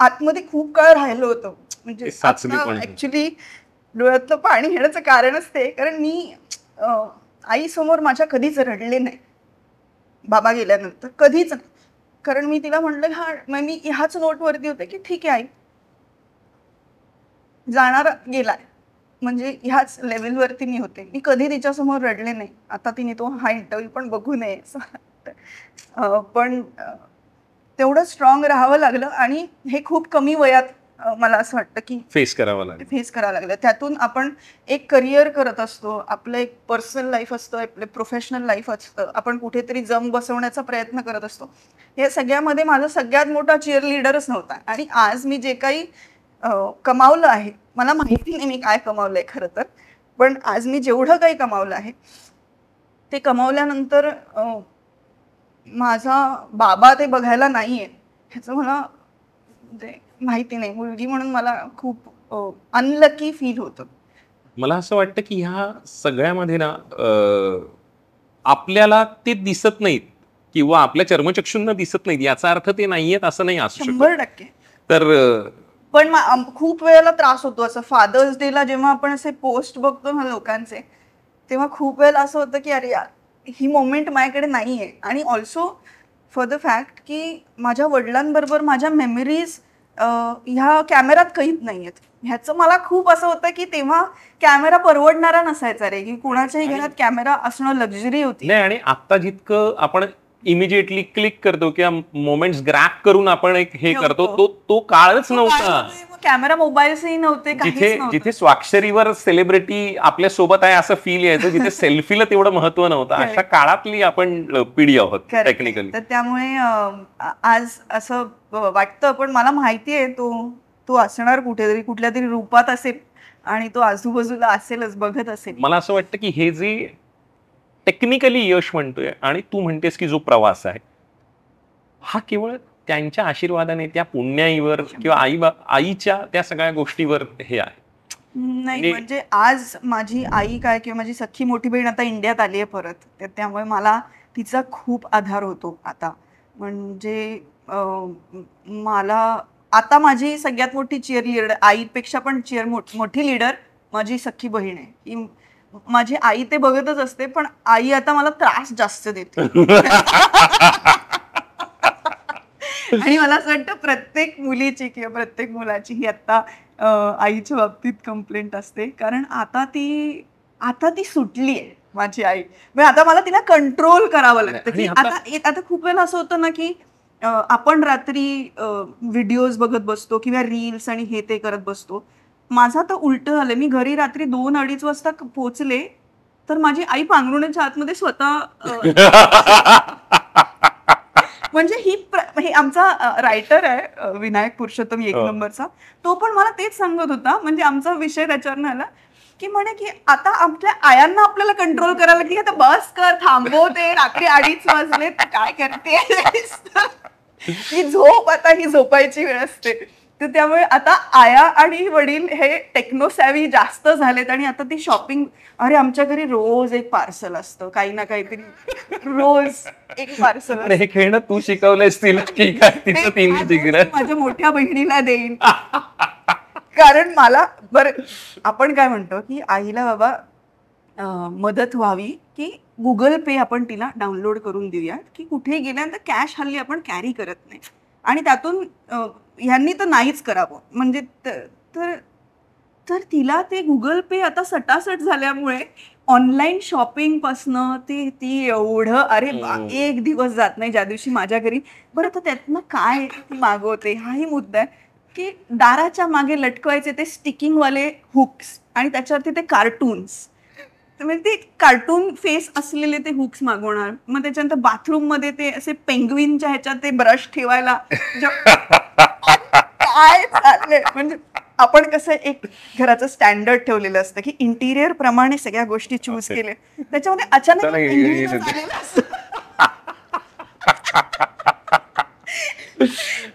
आतमध्ये खूप काळ राहिलं होतं म्हणजे ऍक्च्युली डोळ्यातलं पाणी येण्याचं कारणच ते कारण मी आईसमोर माझ्या कधीच रडले नाही बाबा गेल्यानंतर कधीच कारण मी तिला म्हटलं हा मी ह्याच नोटवरती होते की ठीक आहे आई जाणार गेलाय म्हणजे ह्याच लेवलवरती मी होते मी कधी तिच्यासमोर रडले नाही आता तिने तो हा इंटरव्ह्यू पण बघू नये पण तेवढं स्ट्रॉंग राहावं लागलं आणि हे खूप कमी वयात मला असं वाटतं की फेस करावं लागलं फेस करावं लागलं त्यातून आपण एक करिअर करत असतो आपलं एक पर्सनल लाईफ असतं आपलं प्रोफेशनल लाईफ असतं आपण कुठेतरी जम बसवण्याचा प्रयत्न करत असतो या सगळ्यामध्ये माझा सगळ्यात मोठा चेअर लिडरच नव्हता आणि आज मी जे काही कमावलं आहे मला माहिती नाही मी काय कमावलं आहे खरं तर पण आज मी जेवढं काही कमावलं आहे ते कमावल्यानंतर माझा बाबा ते बघायला नाही आहे ह्याचं मला म्हणजे माहिती नाही मुलगी म्हणून मला खूप अनलकी फील होत मला असं वाटतं की ह्या सगळ्यामध्ये ना आपल्याला ते दिसत नाहीत किंवा आपल्या चर्मचक्षूंना दिसत नाहीत याचा अर्थ ते नाहीयेत असं नाही असं शंभर टक्के तर पण खूप वेळेला त्रास होतो असं फादर्स डेला जेव्हा आपण असे पोस्ट बघतो ना लोकांचे तेव्हा खूप वेळेला असं होतं की अरे यार ही मोमेंट माझ्याकडे नाहीये आणि ऑल्सो फॉर द फॅक्ट की माझ्या वडिलांबरोबर माझ्या मेमरीज ह्या कॅमेरात कैद नाहीयेत आहेत ह्याचं मला खूप असं होतं की तेव्हा कॅमेरा परवडणारा नसायचा रे की कुणाच्याही घरात कॅमेरा असणं लक्झरी होती नाही आणि आता जितकं आपण इमिजिएटली क्लिक करतो किंवा मोमेंट ग्रॅप करून आपण एक हे करतो तो तो काळच नव्हता कॅमेरा मोबाईल नव्हते जिथे जिथे स्वाक्षरीवर सेलिब्रिटी आपल्या सोबत आहे असं फील यायचं जिथे सेल्फीला तेवढं महत्व नव्हतं अशा काळातली आपण पिढी आहोत टेक्निकली तर त्यामुळे आज असं वाटतं पण मला माहिती आहे तो तो असणार कुठेतरी कुठल्या तरी रूपात असेल आणि तो आजूबाजूला असेलच बघत असेल मला असं वाटतं की हे जे टेक्निकली यश म्हणतोय आणि तू म्हणतेस की जो प्रवास आहे हा केवळ त्यांच्या आशीर्वादाने त्या पुण्याईवर किंवा आई आईच्या त्या सगळ्या गोष्टीवर हे आहे नाही म्हणजे आज माझी आई काय किंवा माझी सख्खी मोठी बहीण आता इंडियात आली आहे परत त्यामुळे मला तिचा खूप आधार होतो आता म्हणजे मला आता माझी सगळ्यात मोठी चेअर लिडर आईपेक्षा पण चेअर मोठी लिडर माझी सख्खी बहीण आहे माझी आई ते बघतच असते पण आई आता मला त्रास जास्त देते आणि मला असं वाटतं प्रत्येक मुलीची किंवा प्रत्येक मुलाची ही आता आईच्या बाबतीत कंप्लेंट असते कारण आता ती आता ती सुटली आहे माझी आई म्हणजे आता मला तिला कंट्रोल करावं लागतं की आता आता खूप वेळा असं होतं ना की आपण रात्री व्हिडिओज बघत बसतो किंवा रील्स आणि हे ते करत बसतो माझा तर उलट झालं मी घरी रात्री दोन अडीच वाजता पोचले तर माझी आई पांघरुणाच्या आतमध्ये स्वतः म्हणजे ही आमचा रायटर आहे विनायक पुरुषोत्तम एक हो. नंबरचा तो पण मला तेच सांगत होता म्हणजे आमचा विषय त्याच्यावर आला की म्हणे की आता आपल्या आयांना आपल्याला कंट्रोल करायला की आता बस कर थांबव ते रात्री अडीच वाजले काय करते ही झोप आता ही झोपायची वेळ असते तर त्यामुळे आता आया आणि वडील हे टेक्नोसॅवी जास्त झालेत आणि आता ती शॉपिंग अरे आमच्या घरी रोज एक पार्सल असतं काही ना काहीतरी रोज एक पार्सल हे खेळणं तू शिकवलंयस तिला की काय माझ्या मोठ्या बहिणीला देईन कारण मला बर आपण काय म्हणतो की आईला बाबा मदत व्हावी की गुगल पे आपण तिला डाउनलोड करून देऊया की कुठे गेल्यानंतर कॅश हल्ली आपण कॅरी करत नाही आणि त्यातून ह्यांनी तर नाहीच करावं म्हणजे तर तर तिला ते गुगल पे आता सटासट झाल्यामुळे ऑनलाईन शॉपिंगपासनं ते ती एवढं अरे एक दिवस जात नाही ज्या दिवशी माझ्या घरी बरं तर त्यातनं काय मागवते हाही मुद्दा आहे की दाराच्या मागे लटकवायचे ते स्टिकिंग वाले हुक्स आणि त्याच्यावरती ते कार्टून्स म्हणजे ते कार्टून फेस असलेले ते हुक्स मागवणार मग त्याच्यानंतर बाथरूम मध्ये ते असे पेंग्विनच्या ह्याच्यात ते ब्रश ठेवायला म्हणजे आपण कसं एक घराचं स्टँडर्ड ठेवलेलं असतं की इंटिरियर प्रमाणे सगळ्या गोष्टी चूज केल्या त्याच्यामध्ये अचानक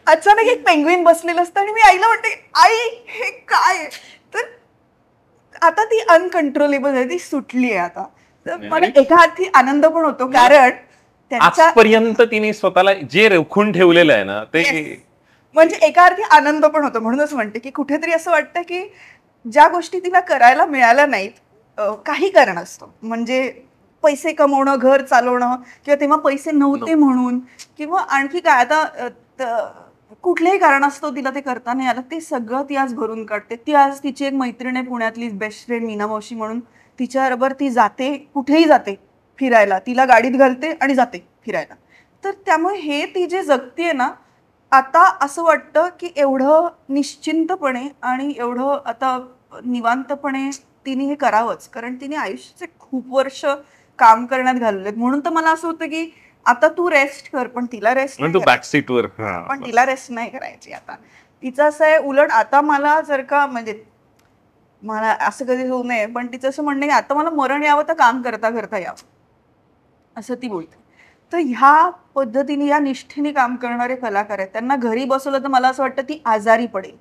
अचानक एक पेंग्विन बसलेलं असतं आणि मी आईला म्हणते आई हे काय तर आता ती अनकंट्रोलेबल आहे ती सुटली आहे आता तर मला एका अर्थी आनंद पण होतो कारण त्याच्यापर्यंत तिने स्वतःला जे रोखून ठेवलेलं आहे ना ते म्हणजे एका अर्थी आनंद पण होतो म्हणूनच म्हणते की कुठेतरी असं वाटतं की ज्या गोष्टी तिला करायला मिळाल्या नाहीत काही कारण असतं म्हणजे पैसे कमवणं घर चालवणं किंवा तेव्हा पैसे नव्हते म्हणून किंवा आणखी काय आता कारण असतो तिला ते करता नाही आलं ते सगळं ती आज भरून काढते ती आज तिची एक मैत्रीण आहे पुण्यातली बेस्ट फ्रेंड मीना मावशी म्हणून तिच्याबरोबर ती जाते कुठेही जाते फिरायला तिला गाडीत घालते आणि जाते फिरायला तर त्यामुळे हे ती जे आहे ना आता असं वाटतं की एवढं निश्चिंतपणे आणि एवढं आता निवांतपणे तिने हे करावंच कारण तिने आयुष्याचे खूप वर्ष काम करण्यात घालवले म्हणून तर मला असं होतं की आता तू रेस्ट कर पण तिला रेस्ट सीटवर पण तिला रेस्ट नाही करायची आता तिचं असं आहे उलट आता मला जर का म्हणजे मला असं कधी होऊ नये पण तिचं असं म्हणणं की आता मला मरण यावं तर काम करता करता यावं असं ती बोलते तर ह्या पद्धतीने या निष्ठेने काम करणारे कलाकार आहेत त्यांना घरी बसवलं तर मला असं वाटतं ती आजारी पडेल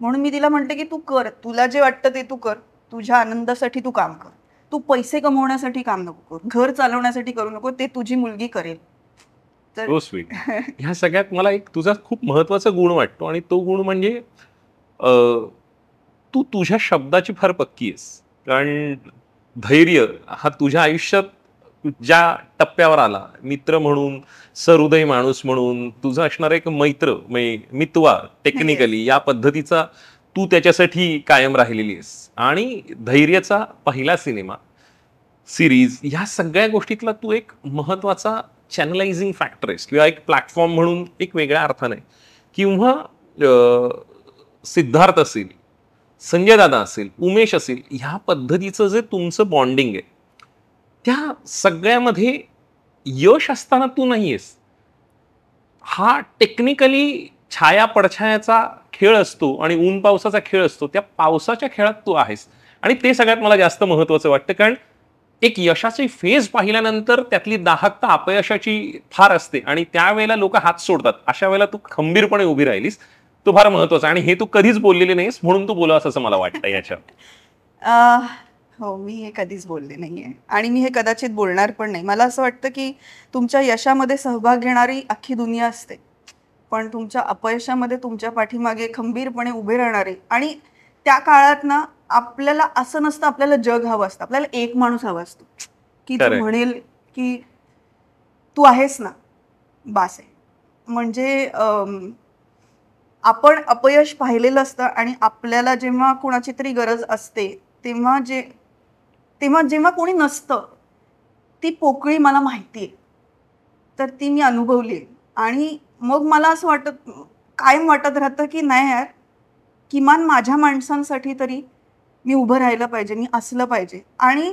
म्हणून मी तिला म्हणते की तू कर तुला जे वाटतं ते तू कर तुझ्या आनंदासाठी तू काम कर तू पैसे कमवण्यासाठी काम नको कर घर चालवण्यासाठी करू नको ते तुझी मुलगी करेल तर ह्या सगळ्यात मला एक तुझा खूप महत्वाचा गुण वाटतो आणि तो गुण म्हणजे तू तुझ्या शब्दाची फार पक्की आहेस कारण धैर्य हा तुझ्या आयुष्यात ज्या टप्प्यावर आला मित्र म्हणून सहृदय माणूस म्हणून तुझं असणार एक मैत्र मितवा टेक्निकली या पद्धतीचा तू त्याच्यासाठी कायम राहिलेली आहेस आणि धैर्याचा पहिला सिनेमा सिरीज ह्या सगळ्या गोष्टीतला तू एक महत्वाचा चॅनलायझिंग फॅक्टर आहेस किंवा एक प्लॅटफॉर्म म्हणून एक वेगळ्या अर्थाने किंवा सिद्धार्थ असेल संजय दादा असेल उमेश असेल ह्या पद्धतीचं जे तुमचं बॉन्डिंग आहे त्या सगळ्यामध्ये यश असताना तू नाही आहेस हा टेक्निकली छाया पडछायाचा खेळ असतो आणि ऊन पावसाचा खेळ असतो त्या पावसाच्या खेळात तू आहेस आणि ते सगळ्यात मला जास्त महत्त्वाचं वाटतं कारण एक यशाची फेज पाहिल्यानंतर त्यातली दाहकता अपयशाची फार असते आणि त्यावेळेला लोक हात सोडतात अशा वेळेला तू खंबीरपणे उभी राहिलीस तो फार महत्वाचा आणि हे तू कधीच बोललेली नाहीस म्हणून तू बोलावास असं मला वाटतं याच्यात हो मी हे कधीच बोलले नाहीये आणि मी हे कदाचित बोलणार पण नाही मला असं वाटतं की तुमच्या यशामध्ये सहभाग घेणारी अख्खी दुनिया असते पण तुमच्या अपयशामध्ये तुमच्या पाठीमागे खंबीरपणे उभे राहणारे आणि त्या काळात ना आपल्याला असं नसतं आपल्याला जग हवं असतं आपल्याला एक माणूस हवा असतो की तू म्हणेल की तू आहेस ना बास आहे म्हणजे आपण अपयश पाहिलेलं असतं आणि आपल्याला जेव्हा कुणाची तरी गरज असते तेव्हा जे तेव्हा जेव्हा कोणी नसतं ती पोकळी मला माहिती आहे तर ती मी अनुभवली आणि मग मला असं वाटत कायम वाटत राहतं की नाही यार किमान माझ्या माणसांसाठी तरी मी उभं राहिलं पाहिजे मी असलं पाहिजे आणि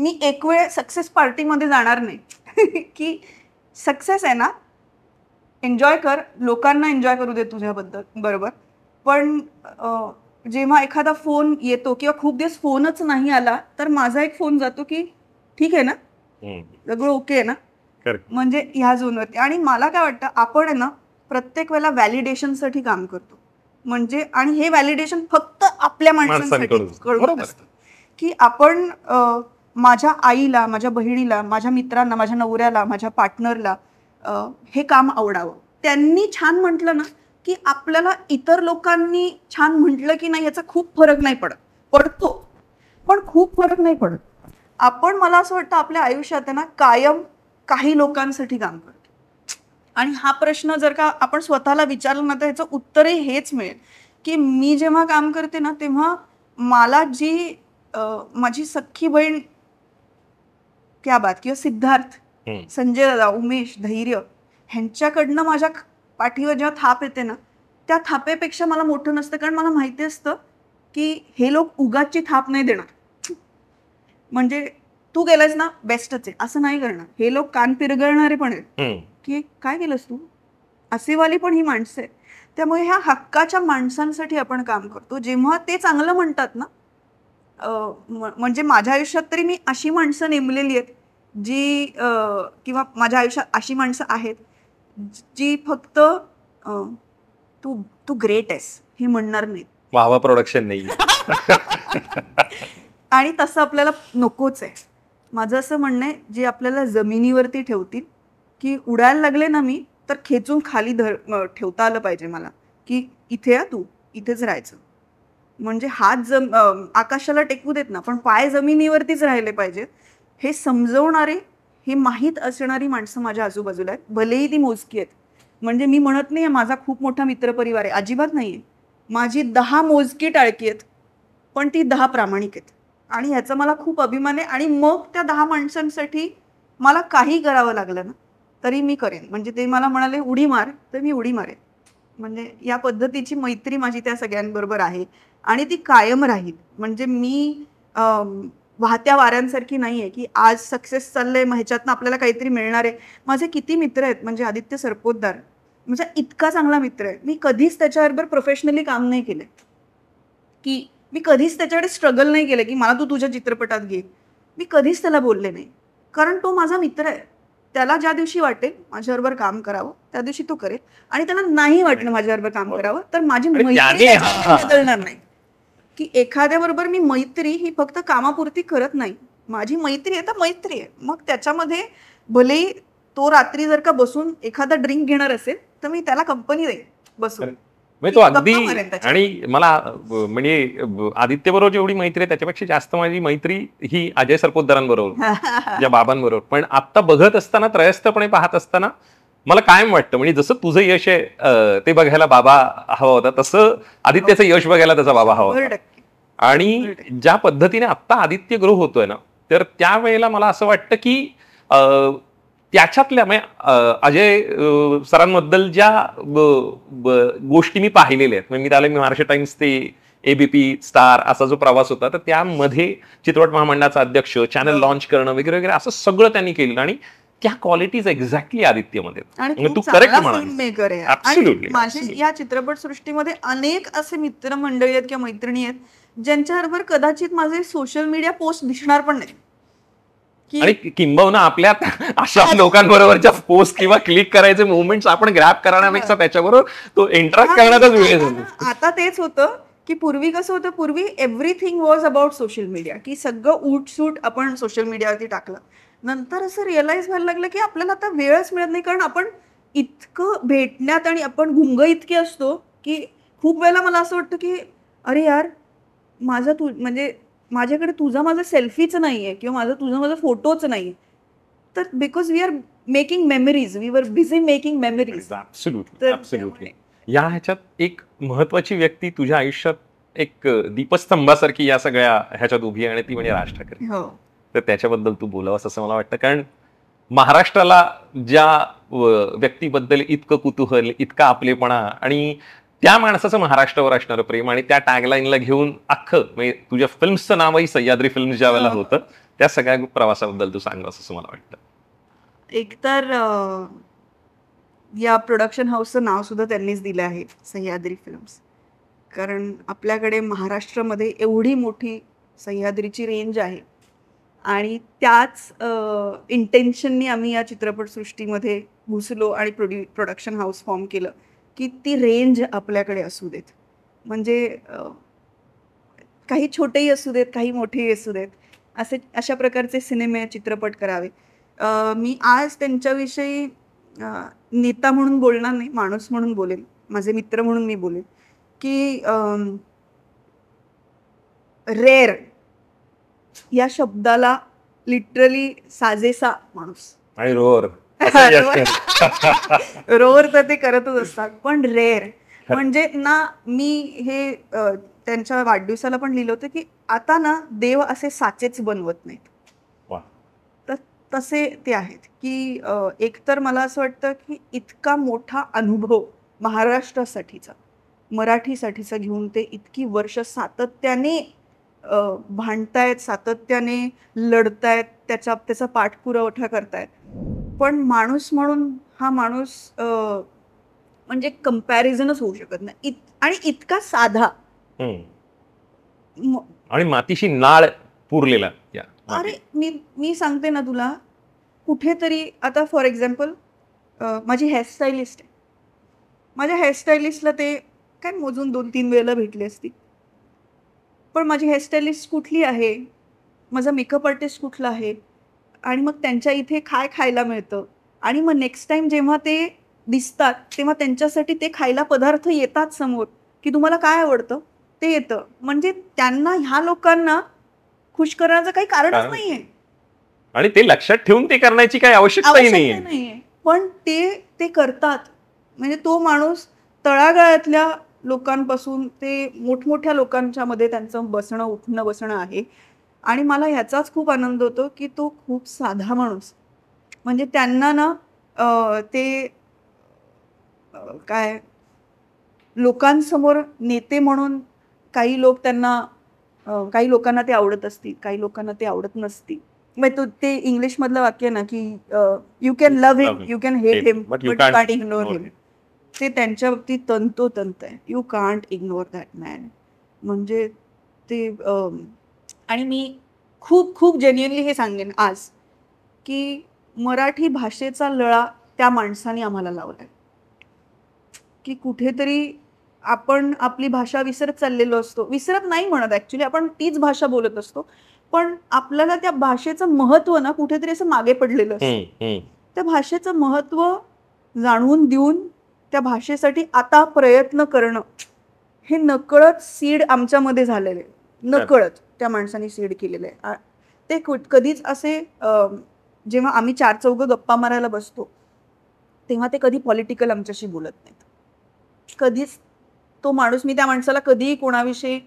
मी एक वेळ सक्सेस पार्टीमध्ये जाणार नाही की सक्सेस आहे ना एन्जॉय कर लोकांना एन्जॉय करू दे तुझ्याबद्दल बरोबर पण जेव्हा एखादा फोन येतो किंवा खूप दिवस फोनच नाही आला तर माझा एक फोन जातो की ठीक आहे ना सगळं ओके आहे ना म्हणजे ह्या झोनवरती आणि मला काय वाटतं आपण ना प्रत्येक वेळेला व्हॅलिडेशनसाठी काम करतो म्हणजे आणि हे व्हॅलिडेशन फक्त आपल्या माणसांसाठी की आपण माझ्या आईला माझ्या बहिणीला माझ्या मित्रांना माझ्या नवऱ्याला माझ्या पार्टनरला हे काम आवडावं त्यांनी छान म्हटलं ना की आपल्याला इतर लोकांनी छान म्हटलं की नाही याचा खूप फरक नाही पडत पडतो पण खूप फरक नाही पडत आपण मला असं वाटतं आपल्या आयुष्यात आहे ना कायम काही लोकांसाठी काम करतो आणि हा प्रश्न जर का आपण स्वतःला विचारला ना तर ह्याचं उत्तरही हेच मिळेल की मी जेव्हा काम करते ना तेव्हा मला जी माझी सख्खी बहीण क्या बात किंवा सिद्धार्थ संजय दादा उमेश धैर्य ह्यांच्याकडनं माझ्या पाठीवर जेव्हा थाप येते ना त्या थापेपेक्षा मला मोठं नसतं कारण मला माहिती असतं की हे लोक उगाची थाप नाही देणार म्हणजे तू गेलास ना बेस्टच आहे असं नाही करणार हे लोक कान पिरगळणारे पण आहेत की काय केलंस तू असेवाली पण ही माणसं आहेत त्यामुळे ह्या हक्काच्या माणसांसाठी आपण काम करतो जेव्हा ते चांगलं म्हणतात ना म्हणजे माझ्या आयुष्यात तरी मी अशी माणसं नेमलेली आहेत जी किंवा माझ्या आयुष्यात अशी माणसं आहेत जी फक्त तू तू ग्रेट आहेस हे म्हणणार नाहीत वाहवा प्रोडक्शन नाही आणि तसं आपल्याला नकोच आहे माझं असं म्हणणं आहे जे आपल्याला जमिनीवरती ठेवतील की उडायला लागले ना मी तर खेचून खाली धर ठेवता आलं पाहिजे मला की इथे या तू इथेच राहायचं म्हणजे हात जम आकाशाला टेकू देत ना पण पाय जमिनीवरतीच राहिले पाहिजेत हे समजवणारे हे माहीत असणारी माणसं माझ्या आजूबाजूला आहेत भलेही ती मोजकी आहेत म्हणजे मी म्हणत नाही आहे माझा खूप मोठा मित्रपरिवार आहे अजिबात नाही आहे माझी दहा मोजकी टाळकी आहेत पण ती दहा प्रामाणिक आहेत आणि ह्याचा मला खूप अभिमान आहे आणि मग त्या दहा माणसांसाठी मला काही करावं लागलं ना तरी मी करेन म्हणजे ते मला म्हणाले उडी मार तर मी उडी मारेन म्हणजे या पद्धतीची मैत्री माझी त्या सगळ्यांबरोबर आहे आणि ती कायम राहील म्हणजे मी वाहत्या वाऱ्यांसारखी नाही आहे की आज सक्सेस चाललंय मग ह्याच्यातनं आपल्याला काहीतरी मिळणार आहे माझे किती मित्र आहेत म्हणजे आदित्य सरपोतदार म्हणजे इतका चांगला मित्र आहे मी कधीच त्याच्याबरोबर प्रोफेशनली काम नाही केले की मी कधीच त्याच्याकडे स्ट्रगल नाही केलं की मला तू तुझ्या चित्रपटात घे मी कधीच त्याला बोलले नाही कारण तो माझा मित्र आहे त्याला ज्या दिवशी वाटेल माझ्याबरोबर काम करावं त्या दिवशी तो करेल आणि त्याला नाही वाटेल माझ्याबरोबर काम हो. करावं तर माझी बदलणार नाही की एखाद्याबरोबर मी मैत्री ही फक्त कामापुरती करत नाही माझी मैत्री आहे तर मैत्री आहे मग त्याच्यामध्ये भले तो रात्री जर का बसून एखादा ड्रिंक घेणार असेल तर मी त्याला कंपनी देईन बसून म्हणजे तो अगदी आणि मला म्हणजे आदित्य बरोबर जेवढी मैत्री आहे त्याच्यापेक्षा जास्त माझी मैत्री ही अजय सरपोतदारांबरोबर ज्या बाबांबरोबर पण आता बघत असताना त्रयस्थपणे पाहत असताना मला कायम वाटतं म्हणजे जसं तुझं यश आहे ते बघायला बाबा हवा होता तसं आदित्यचं यश बघायला त्याचा बाबा हवा आणि ज्या पद्धतीने आत्ता आदित्य ग्रो होतोय ना तर त्यावेळेला मला असं वाटतं की त्याच्यातल्या म्हणजे अजय सरांबद्दल ज्या गोष्टी मी पाहिलेल्या आहेत म्हणजे मी त्याला मी महाराष्ट्र टाइम्स ते एबीपी स्टार असा जो प्रवास होता तर त्यामध्ये चित्रपट महामंडळाचा अध्यक्ष चॅनल हो. लॉन्च करणं वगैरे वगैरे असं सगळं त्यांनी केलं आणि त्या क्वालिटीज एक्झॅक्टली आदित्यमध्ये आणि म्हणजे तू करेक्ट आहे या चित्रपट सृष्टीमध्ये अनेक असे मित्रमंडळी आहेत किंवा मैत्रिणी आहेत ज्यांच्याबरोबर कदाचित माझे सोशल मीडिया पोस्ट दिसणार पण नाही आणि किंबहुना आपल्या अशा लोकांबरोबरच्या पोस्ट किंवा क्लिक करायचे मुवमेंट आपण ग्रॅप करण्यापेक्षा त्याच्याबरोबर तो इंटरॅक्ट करण्याचाच वेळ आता तेच होतं की पूर्वी कसं होतं पूर्वी everything was about social media की सगळं उठसूट आपण सोशल मीडियावरती टाकलं नंतर असं रिअलाईज व्हायला लागलं की आपल्याला आता वेळच मिळत नाही कारण आपण इतकं भेटण्यात आणि आपण गुंग इतके असतो की खूप वेळेला मला असं वाटतं की अरे यार माझं तू म्हणजे माझ्याकडे तुझा माझा सेल्फीच नाही आहे किंवा माझा तुझा माझा फोटोच नाही तर because we are making memories we were busy making memories या ह्याच्यात एक महत्वाची व्यक्ती तुझ्या आयुष्यात एक दीपस्तंभासारखी या सगळ्या ह्याच्यात उभी आहे आणि ती म्हणजे राज ठाकरे हो. तर त्याच्याबद्दल तू बोलावंस असं मला वाटतं कारण महाराष्ट्राला ज्या व्यक्तीबद्दल इतकं कुतूहल इतका आपलेपणा आणि त्या माणसाचं महाराष्ट्रावर असणारं प्रेम आणि त्या टॅगलाईनला घेऊन अख्खं म्हणजे तुझ्या फिल्म्सचं नावही सह्याद्री फिल्म्स ज्या वेळेला होतं त्या सगळ्या प्रवासाबद्दल तू सांग असं मला वाटतं एकतर या प्रोडक्शन हाऊसचं नाव सुद्धा त्यांनीच दिलं आहे सह्याद्री फिल्म्स कारण आपल्याकडे महाराष्ट्रामध्ये एवढी मोठी सह्याद्रीची रेंज आहे आणि त्याच इंटेन्शननी आम्ही या चित्रपटसृष्टीमध्ये घुसलो आणि प्रोड्यू प्रोडक्शन हाऊस फॉर्म केलं की ती रेंज आपल्याकडे असू देत म्हणजे काही छोटेही असू देत काही मोठेही असू देत असे अशा प्रकारचे सिनेमे चित्रपट करावे मी आज त्यांच्याविषयी नेता म्हणून बोलणार नाही माणूस म्हणून बोलेन माझे मित्र म्हणून मी बोलेन की रेअर या शब्दाला लिटरली साजेसा माणूस रोअर रोर तर ते करतच असतात पण रेअर म्हणजे ना मी हे त्यांच्या वाढदिवसाला पण लिहिलं होतं की आता ना देव असे साचेच बनवत नाहीत तर तसे ते आहेत की एकतर मला असं वाटतं की इतका मोठा अनुभव महाराष्ट्रासाठीचा मराठीसाठीचा घेऊन ते इतकी वर्ष सातत्याने भांडतायत सातत्याने लढतायत त्याचा त्याचा पाठपुरवठा करतायत पण माणूस म्हणून हा माणूस म्हणजे कम्पॅरिझनच होऊ शकत नाही इत, आणि इतका साधा आणि मातीशी नाळ पुरलेला अरे मी मी सांगते ना तुला कुठेतरी आता फॉर एक्झाम्पल माझी हेअरस्टाईलिस्ट आहे माझ्या हेअरस्टाईलिस्टला ते काय मोजून दोन तीन वेळेला भेटले असती पण माझी हेअरस्टाईलिस्ट कुठली आहे माझा मेकअप आर्टिस्ट कुठला आहे आणि मग त्यांच्या इथे काय खायला मिळतं आणि मग नेक्स्ट टाईम जेव्हा ते दिसतात तेव्हा त्यांच्यासाठी ते खायला पदार्थ येतात समोर की तुम्हाला काय आवडतं ते येतं म्हणजे त्यांना ह्या लोकांना खुश करण्याचं काही कारणच नाही आणि ते लक्षात ठेवून ते करण्याची काही आवश्यकता नाही पण ते ते करतात म्हणजे तो माणूस तळागाळातल्या लोकांपासून ते मोठमोठ्या लोकांच्या मध्ये त्यांचं बसणं उठणं बसणं आहे आणि मला ह्याचाच खूप आनंद होतो की तो खूप साधा माणूस म्हणजे त्यांना ना ते काय लोकांसमोर नेते म्हणून काही लोक त्यांना काही लोकांना ते आवडत असतील काही लोकांना ते आवडत नसतील मग तो ते इंग्लिशमधलं वाक्य ना की you can love him you can hate him but you can ignore him ते त्यांच्या बाबतीत तंतोतंत आहे you can't ignore that man म्हणजे ते आणि मी खूप खूप जेन्युअनली हे सांगेन आज की मराठी भाषेचा लळा त्या माणसाने आम्हाला लावला आहे की कुठेतरी आपण आपली भाषा विसरत चाललेलो असतो विसरत नाही म्हणत ॲक्च्युली आपण तीच भाषा बोलत असतो पण आपल्याला त्या भाषेचं महत्व ना कुठेतरी असं मागे पडलेलं असतं त्या भाषेचं महत्व जाणवून देऊन त्या भाषेसाठी आता प्रयत्न करणं हे नकळत सीड आमच्यामध्ये झालेले नकळत त्या माणसाने सीड केलेलं आहे ते कधीच असे जेव्हा आम्ही चार चौघ गप्पा मारायला बसतो तेव्हा ते कधी पॉलिटिकल आमच्याशी बोलत नाहीत कधीच तो माणूस मी त्या माणसाला कधीही कोणाविषयी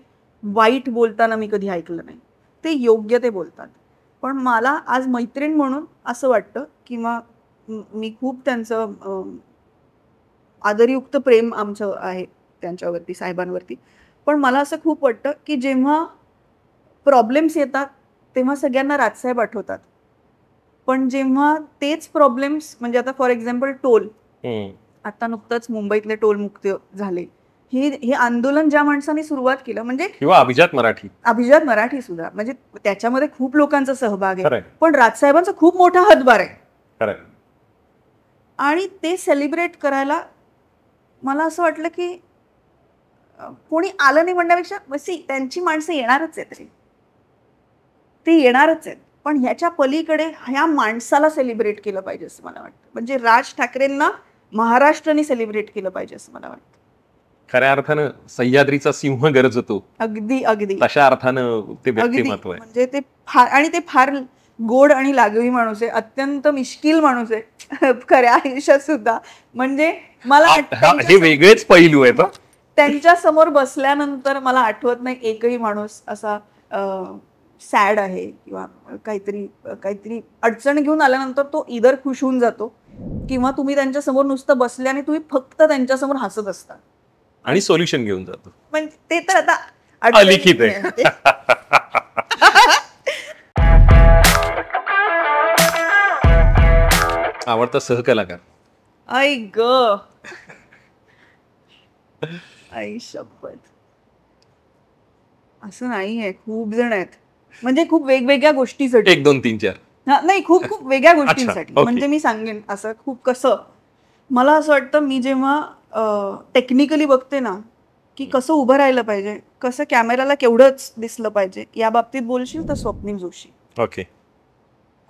वाईट बोलताना मी कधी ऐकलं नाही ते योग्य ते बोलतात पण मला आज मैत्रीण म्हणून असं वाटतं किंवा मी खूप त्यांचं आदरयुक्त प्रेम आमचं आहे त्यांच्यावरती साहेबांवरती पण मला असं खूप वाटतं की जेव्हा प्रॉब्लेम्स येतात तेव्हा सगळ्यांना राजसाहेब आठवतात पण जेव्हा तेच प्रॉब्लेम्स म्हणजे आता फॉर एक्झाम्पल टोल आता नुकतंच मुंबईतले टोल मुक्त झाले हे हे आंदोलन ज्या माणसाने सुरुवात केलं म्हणजे अभिजात मराठी अभिजात मराठी सुद्धा म्हणजे त्याच्यामध्ये खूप लोकांचा सहभाग आहे पण राजसाहेबांचा खूप मोठा हातभार आहे आणि ते सेलिब्रेट करायला मला असं वाटलं की कोणी आलं नाही म्हणण्यापेक्षा सी त्यांची माणसं येणारच आहेत रे ते येणारच आहेत पण ह्याच्या पलीकडे ह्या माणसाला सेलिब्रेट केलं पाहिजे असं मला वाटतं म्हणजे राज ठाकरेंना महाराष्ट्राने सेलिब्रेट केलं पाहिजे असं मला वाटतं खऱ्या अर्थानं सह्याद्रीचा सिंह गरजतो अगदी अगदी तशा अर्थानं ते व्यक्तिमत्व म्हणजे ते फार आणि ते फार गोड आणि लागवी माणूस आहे अत्यंत मिश्किल माणूस आहे खऱ्या आयुष्यात सुद्धा म्हणजे मला हे वेगळेच पैलू आहे त्यांच्या समोर बसल्यानंतर मला आठवत नाही एकही माणूस असा सॅड आहे किंवा काहीतरी काहीतरी अडचण घेऊन आल्यानंतर तो इधर खुश होऊन जातो किंवा तुम्ही त्यांच्या समोर नुसतं बसले आणि तुम्ही फक्त त्यांच्यासमोर हसत असता आणि सोल्युशन घेऊन जातो म्हणजे ते तर आता अलिखित आहे आवडता सहकलाकार आई ग आई शपथ असं नाहीये खूप जण आहेत म्हणजे खूप वेगवेगळ्या गोष्टीसाठी एक दोन तीन चार नाही खूप खूप वेगळ्या गोष्टींसाठी म्हणजे मी सांगेन असं खूप कसं मला असं वाटतं मी जेव्हा टेक्निकली बघते ना की कसं उभं राहिलं पाहिजे कसं कॅमेराला केवढंच दिसलं पाहिजे या बाबतीत बोलशील तर स्वप्नील जोशी ओके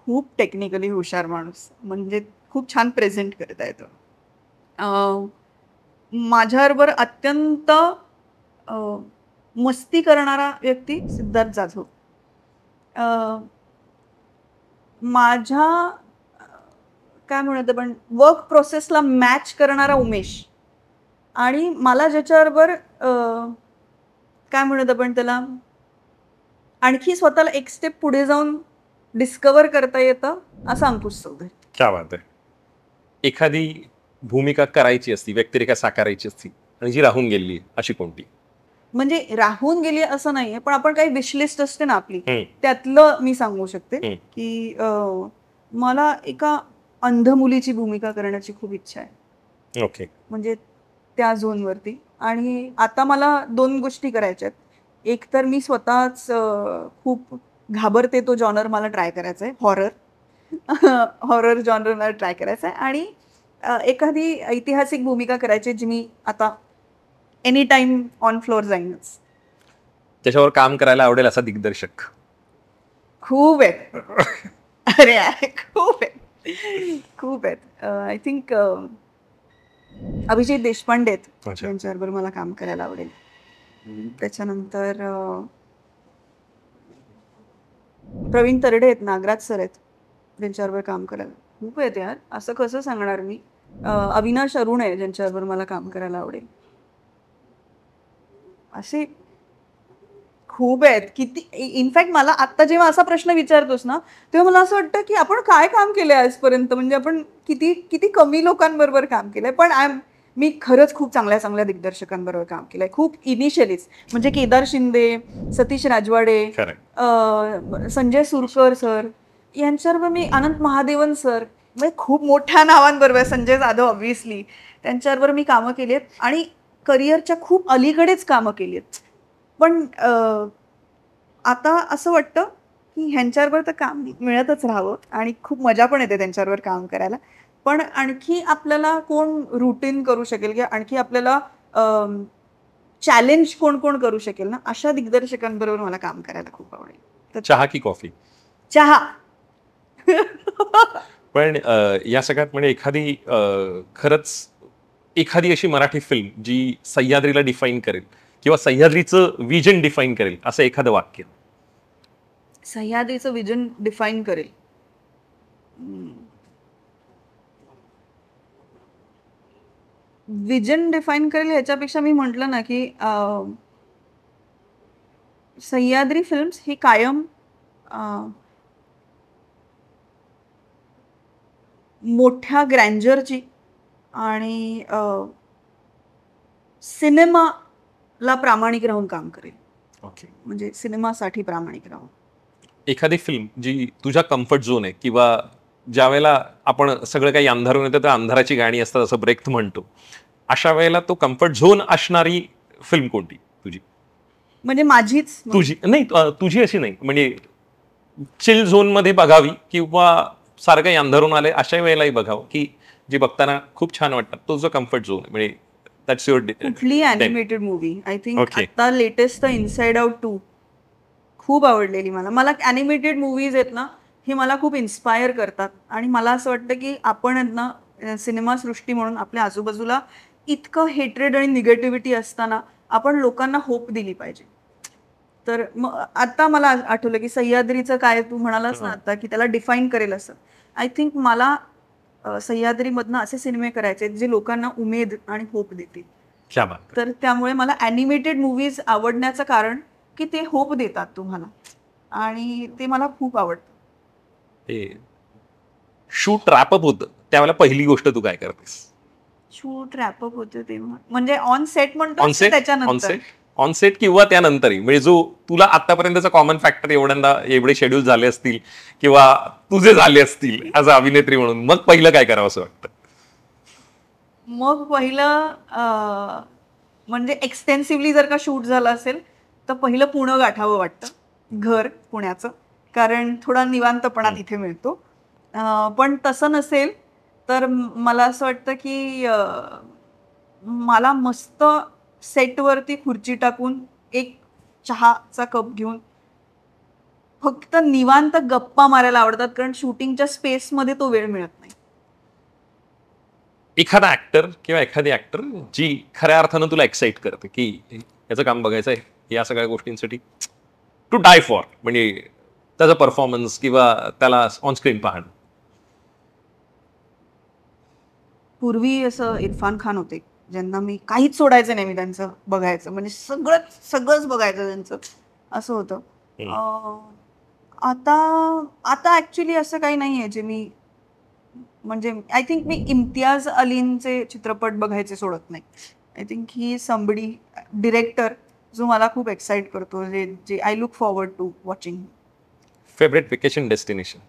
खूप टेक्निकली हुशार माणूस म्हणजे खूप छान प्रेझेंट करता येतो माझ्याबरोबर अत्यंत मस्ती करणारा व्यक्ती सिद्धार्थ जाधव माझ्या काय म्हणत पण वर्क प्रोसेसला मॅच करणारा उमेश आणि मला ज्याच्याबरोबर काय म्हणत आपण त्याला आणखी स्वतःला एक स्टेप पुढे जाऊन डिस्कवर करता येतं असं अंकुश चौधरी क्या बात आहे एखादी भूमिका करायची असती व्यक्तिरेखा साकारायची असती आणि जी राहून गेली अशी कोणती म्हणजे राहून गेली असं नाहीये पण आपण काही विशलिस्ट असते ना आपली त्यातलं मी सांगू शकते की मला एका अंध मुलीची भूमिका करण्याची खूप इच्छा आहे ओके म्हणजे त्या झोनवरती आणि आता मला दोन गोष्टी करायच्या आहेत एक तर मी स्वतःच खूप घाबरते तो जॉनर मला ट्राय करायचा आहे हॉरर हॉरर जॉनर मला ट्राय करायचा आहे आणि एखादी ऐतिहासिक भूमिका करायची जी मी आता एनी टाइम ऑन फ्लोअर जाईनच त्याच्यावर काम करायला आवडेल असा दिग्दर्शक खूप आहेत अरे खूप आहेत खूप आहेत आय थिंक अभिजित देशपांडे आहेत त्यांच्याबरोबर मला काम करायला आवडेल त्याच्यानंतर प्रवीण तरडे आहेत नागराज सर आहेत त्यांच्याबरोबर काम करायला खूप आहेत यार असं कसं सांगणार मी अविनाश अरुण आहे ज्यांच्याबरोबर मला काम करायला आवडेल असे खूप आहेत किती इनफॅक्ट मला आत्ता जेव्हा असा प्रश्न विचारतोस ना तेव्हा मला असं वाटतं की आपण काय काम केलंय आजपर्यंत म्हणजे आपण किती किती कमी लोकांबरोबर काम केलंय पण आय एम मी खरंच खूप चांगल्या चांगल्या दिग्दर्शकांबरोबर काम केलंय खूप इनिशियलीच म्हणजे केदार शिंदे सतीश राजवाडे संजय सुरकर सर यांच्यावर मी अनंत महादेवन सर म्हणजे खूप मोठ्या नावांबरोबर संजय जाधव ऑब्व्हियसली त्यांच्यावर मी कामं केली आहेत आणि करिअरच्या खूप अलीकडेच कामं केली आहेत पण आता असं वाटतं की ह्यांच्यावर तर काम मिळतच राहावं आणि खूप मजा पण येते त्यांच्यावर काम करायला पण आणखी आपल्याला कोण रुटीन करू शकेल किंवा आणखी आपल्याला चॅलेंज कोण कोण करू शकेल ना अशा दिग्दर्शकांबरोबर मला काम करायला खूप आवडेल चहा की कॉफी चहा पण या सगळ्यात म्हणजे एखादी खरंच एखादी अशी मराठी फिल्म जी सह्याद्रीला डिफाईन करेल किंवा सह्याद्रीचं विजन डिफाईन करेल असं एखादं वाक्य सह्याद्रीचं विजन डिफाईन करेल विजन डिफाईन करेल ह्याच्यापेक्षा मी म्हटलं ना की सह्याद्री फिल्म्स ही कायम मोठ्या ग्रँजरची आणि सिनेमा ला प्रामाणिक राहून काम करेल ओके okay. म्हणजे सिनेमासाठी प्रामाणिक राहून एखादी फिल्म जी तुझा कम्फर्ट झोन आहे किंवा ज्या वेळेला आपण सगळं काही अंधारून येतं तर अंधाराची गाणी असतात असं ब्रेक्थ म्हणतो अशा वेळेला तो कम्फर्ट झोन असणारी फिल्म कोणती तुझी म्हणजे माझीच तुझी नाही तुझी अशी नाही म्हणजे चिल झोन मध्ये बघावी किंवा सारखं अंधारून आले अशा वेळेलाही बघावं की जे बघताना खूप छान वाटतात तो जो कम्फर्ट झोन म्हणजे दॅट्स युअर कुठली अॅनिमेटेड मूवी आय थिंक आता latest the Inside Out two खूप आवडलेली मला मला अॅनिमेटेड मूवीज आहेत ना ही मला खूप इन्स्पायर करतात आणि मला असं वाटतं की आपण सिनेमासृष्टी म्हणून आपल्या आजूबाजूला इतकं हेट्रेड आणि निगेटिव्हिटी असताना आपण लोकांना होप दिली पाहिजे तर मग आता मला आठवलं की सह्याद्रीचं काय तू म्हणालास ना आता की त्याला डिफाईन करेल असं आय थिंक मला सह्याद्रीमधनं असे सिनेमे करायचे जे लोकांना उमेद आणि होप देतील तर त्यामुळे मला अॅनिमेटेड मूवीज आवडण्याचं कारण की ते होप देतात तुम्हाला आणि ते मला खूप आवडतं ते शूट रॅपअप होतं त्यावेळेला पहिली गोष्ट तू काय करतेस शूट रॅपअप होतो ते म्हणजे ऑन सेट म्हणतो on set on set on set किंवा त्यानंतरही म्हणजे जो तुला आतापर्यंतचा कॉमन फॅक्टर एवढ्यांदा एवढे शेड्यूल झाले असतील किंवा तुझे झाले असतील ऍज अ अभिनेत्री म्हणून मग पहिलं काय करावं असं वाटतं मग पहिलं म्हणजे एक्सटेन्सिव्हली जर का शूट झालं असेल तर पहिलं पुणं गाठावं वाटतं घर पुण्याचं कारण थोडा निवांतपणा तिथे मिळतो पण तसं नसेल तर मला असं वाटतं की मला मस्त सेटवरती खुर्ची टाकून एक चहाचा कप घेऊन फक्त निवांत गप्पा मारायला आवडतात कारण शूटिंगच्या स्पेसमध्ये तो वेळ मिळत नाही एखादा ऍक्टर किंवा एखादी ऍक्टर जी खऱ्या अर्थानं तुला एक्साइट करते की याचं काम बघायचं आहे या सगळ्या गोष्टींसाठी टू डाय फॉर म्हणजे त्याचा परफॉर्मन्स किंवा त्याला ऑन स्क्रीन पाहणं पूर्वी असं इरफान खान होते ज्यांना मी काहीच सोडायचं नाही मी त्यांचं बघायचं म्हणजे सगळं सगळंच बघायचं त्यांचं असं होतं आता आता ऍक्च्युली असं काही नाही आहे जे मी म्हणजे आय थिंक मी इम्तियाज अलींचे चित्रपट बघायचे सोडत नाही I think he somebody director जो मला खूप एक्साइट करतो जे जे I look forward to watching favourite vacation destination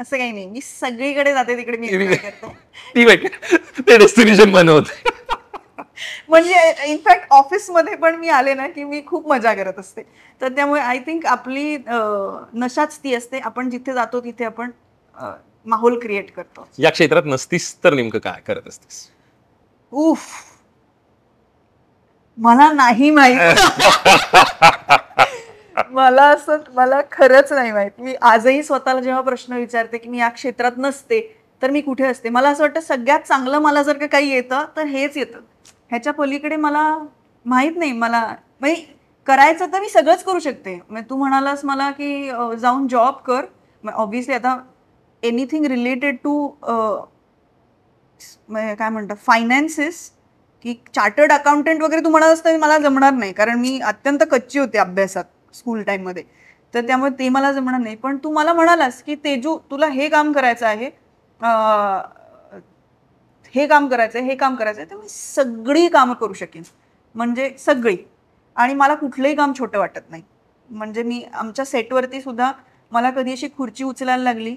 असं काही नाही मी सगळीकडे जाते तिकडे मी करते ती ते डेस्टिनेशन बनवत म्हणजे इनफॅक्ट ऑफिस मध्ये पण मी आले ना की मी खूप मजा करत असते तर त्यामुळे आय थिंक आपली नशाच ती असते आपण जिथे जातो तिथे आपण माहोल क्रिएट करतो या क्षेत्रात नसतीस तर नेमकं काय करत असतेस उफ मला नाही माहित मला असं मला खरंच नाही माहित मी आजही स्वतःला जेव्हा प्रश्न विचारते की मी या क्षेत्रात नसते तर मी कुठे असते मला असं वाटतं सगळ्यात चांगलं मला जर काही येतं तर हेच येतं ह्याच्या पलीकडे मला माहीत नाही मला म्हणजे करायचं तर मी सगळंच करू शकते म्हणजे तू म्हणालास मला की जाऊन जॉब कर ऑब्विसली आता एनिथिंग रिलेटेड टू काय म्हणतात फायनान्सेस की चार्टर्ड अकाउंटंट वगैरे तू म्हणत असतं मला जमणार नाही कारण मी अत्यंत कच्ची होते अभ्यासात स्कूल टाईममध्ये तर त्यामुळे ते मला जमणार नाही पण तू मला म्हणालास की तेजू तुला हे काम करायचं आहे हे काम करायचं आहे हे काम करायचं आहे तर मी सगळी कामं करू शकेन म्हणजे सगळी आणि मला कुठलंही काम छोटं वाटत नाही म्हणजे मी आमच्या सेटवरती सुद्धा मला कधी अशी खुर्ची उचलायला लागली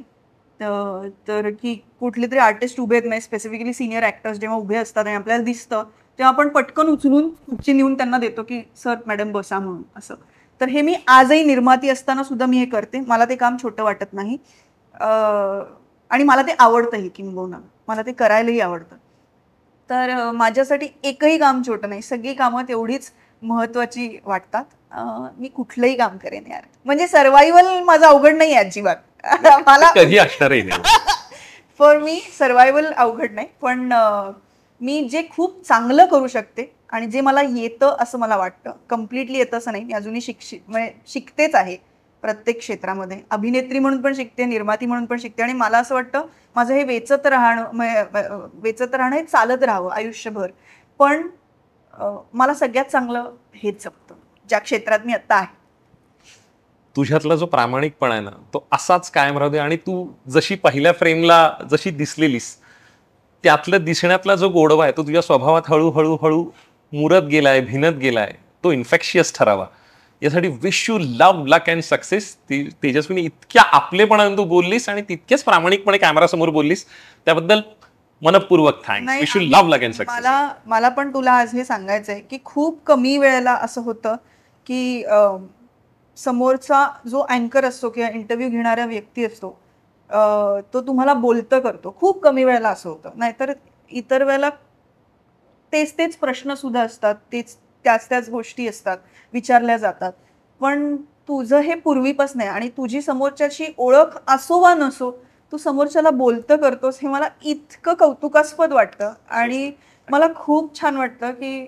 तर की कुठले तरी आर्टिस्ट उभे आहेत नाही स्पेसिफिकली सिनियर ॲक्टर्स जेव्हा उभे असतात आणि आपल्याला दिसतं तेव्हा आपण पटकन उचलून खुर्ची नेऊन त्यांना देतो की सर मॅडम बसा म्हणून असं तर हे मी आजही निर्माती असताना सुद्धा मी हे करते मला ते काम छोटं वाटत नाही आणि मला ते आवडतंही किंबहुना मला ते करायलाही आवडतं तर माझ्यासाठी एकही काम छोटं नाही सगळी कामं तेवढीच महत्वाची वाटतात मी कुठलंही काम करेन यार म्हणजे सर्वायवल माझं अवघड नाही अजिबात मला कधी असणारही नाही फॉर मी सर्वायवल अवघड नाही पण मी जे खूप चांगलं करू शकते आणि जे मला येतं असं मला वाटतं कम्प्लिटली येतं असं नाही मी अजूनही शिक्षित म्हणजे शिकतेच आहे प्रत्येक क्षेत्रामध्ये अभिनेत्री म्हणून पण शिकते निर्माती म्हणून पण शिकते आणि मला असं वाटतं माझं हे वेचत राहणं वेचत राहणं हे चालत राहावं आयुष्यभर पण मला सगळ्यात चांगलं हेच जपतं ज्या क्षेत्रात मी आत्ता आहे तुझ्यातला जो प्रामाणिकपणा आहे ना तो असाच कायम राहू दे आणि तू जशी पहिल्या फ्रेमला जशी दिसलेलीस त्यातलं दिसण्यातला जो गोडवा आहे तो तुझ्या स्वभावात हळूहळू हळू मुरत गेलाय भिनत गेलाय तो इन्फेक्शियस ठरावा यासाठी wish you love luck and success ती तेजस्वीने इतक्या आपलेपणाने तू बोललीस आणि तितक्याच प्रामाणिकपणे कॅमेरा समोर बोललीस त्याबद्दल मनपूर्वक thanks wish you love luck and success मला मला पण तुला आज हे सांगायचंय की खूप कमी वेळेला असं होतं की समोरचा जो अँकर असतो किंवा इंटरव्ह्यू घेणारा व्यक्ती असतो तो तुम्हाला बोलत करतो खूप कमी वेळेला असं होतं नाहीतर इतर वेळेला तेच तेच प्रश्न सुद्धा असतात तेच त्याच त्याच गोष्टी असतात विचारल्या जातात पण तुझं हे पूर्वीपासून आहे आणि तुझी समोरच्याची ओळख असो वा नसो तू समोरच्याला बोलतं करतोस हे मला इतकं कौतुकास्पद वाटतं आणि मला खूप छान वाटतं की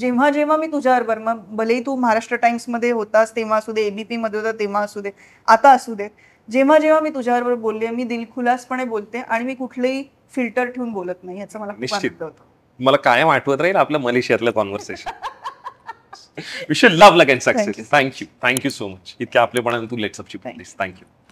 जेव्हा जेव्हा मी तुझ्याबरोबर मग भलेही तू महाराष्ट्र टाइम्समध्ये होतास तेव्हा असू दे मध्ये होता तेव्हा असू दे आता असू दे जेव्हा जेव्हा मी तुझ्याबरोबर बोलले मी दिलखुलासपणे बोलते आणि मी कुठलेही फिल्टर ठेवून बोलत नाही याचं मला खूप होतं मला कायम आठवत राहील आपल्या मलेशियातलं conversation we love like success thank you thank you so much इतक्या आपलेपणाने तू लेट्सअपची प्लीज थँक्यू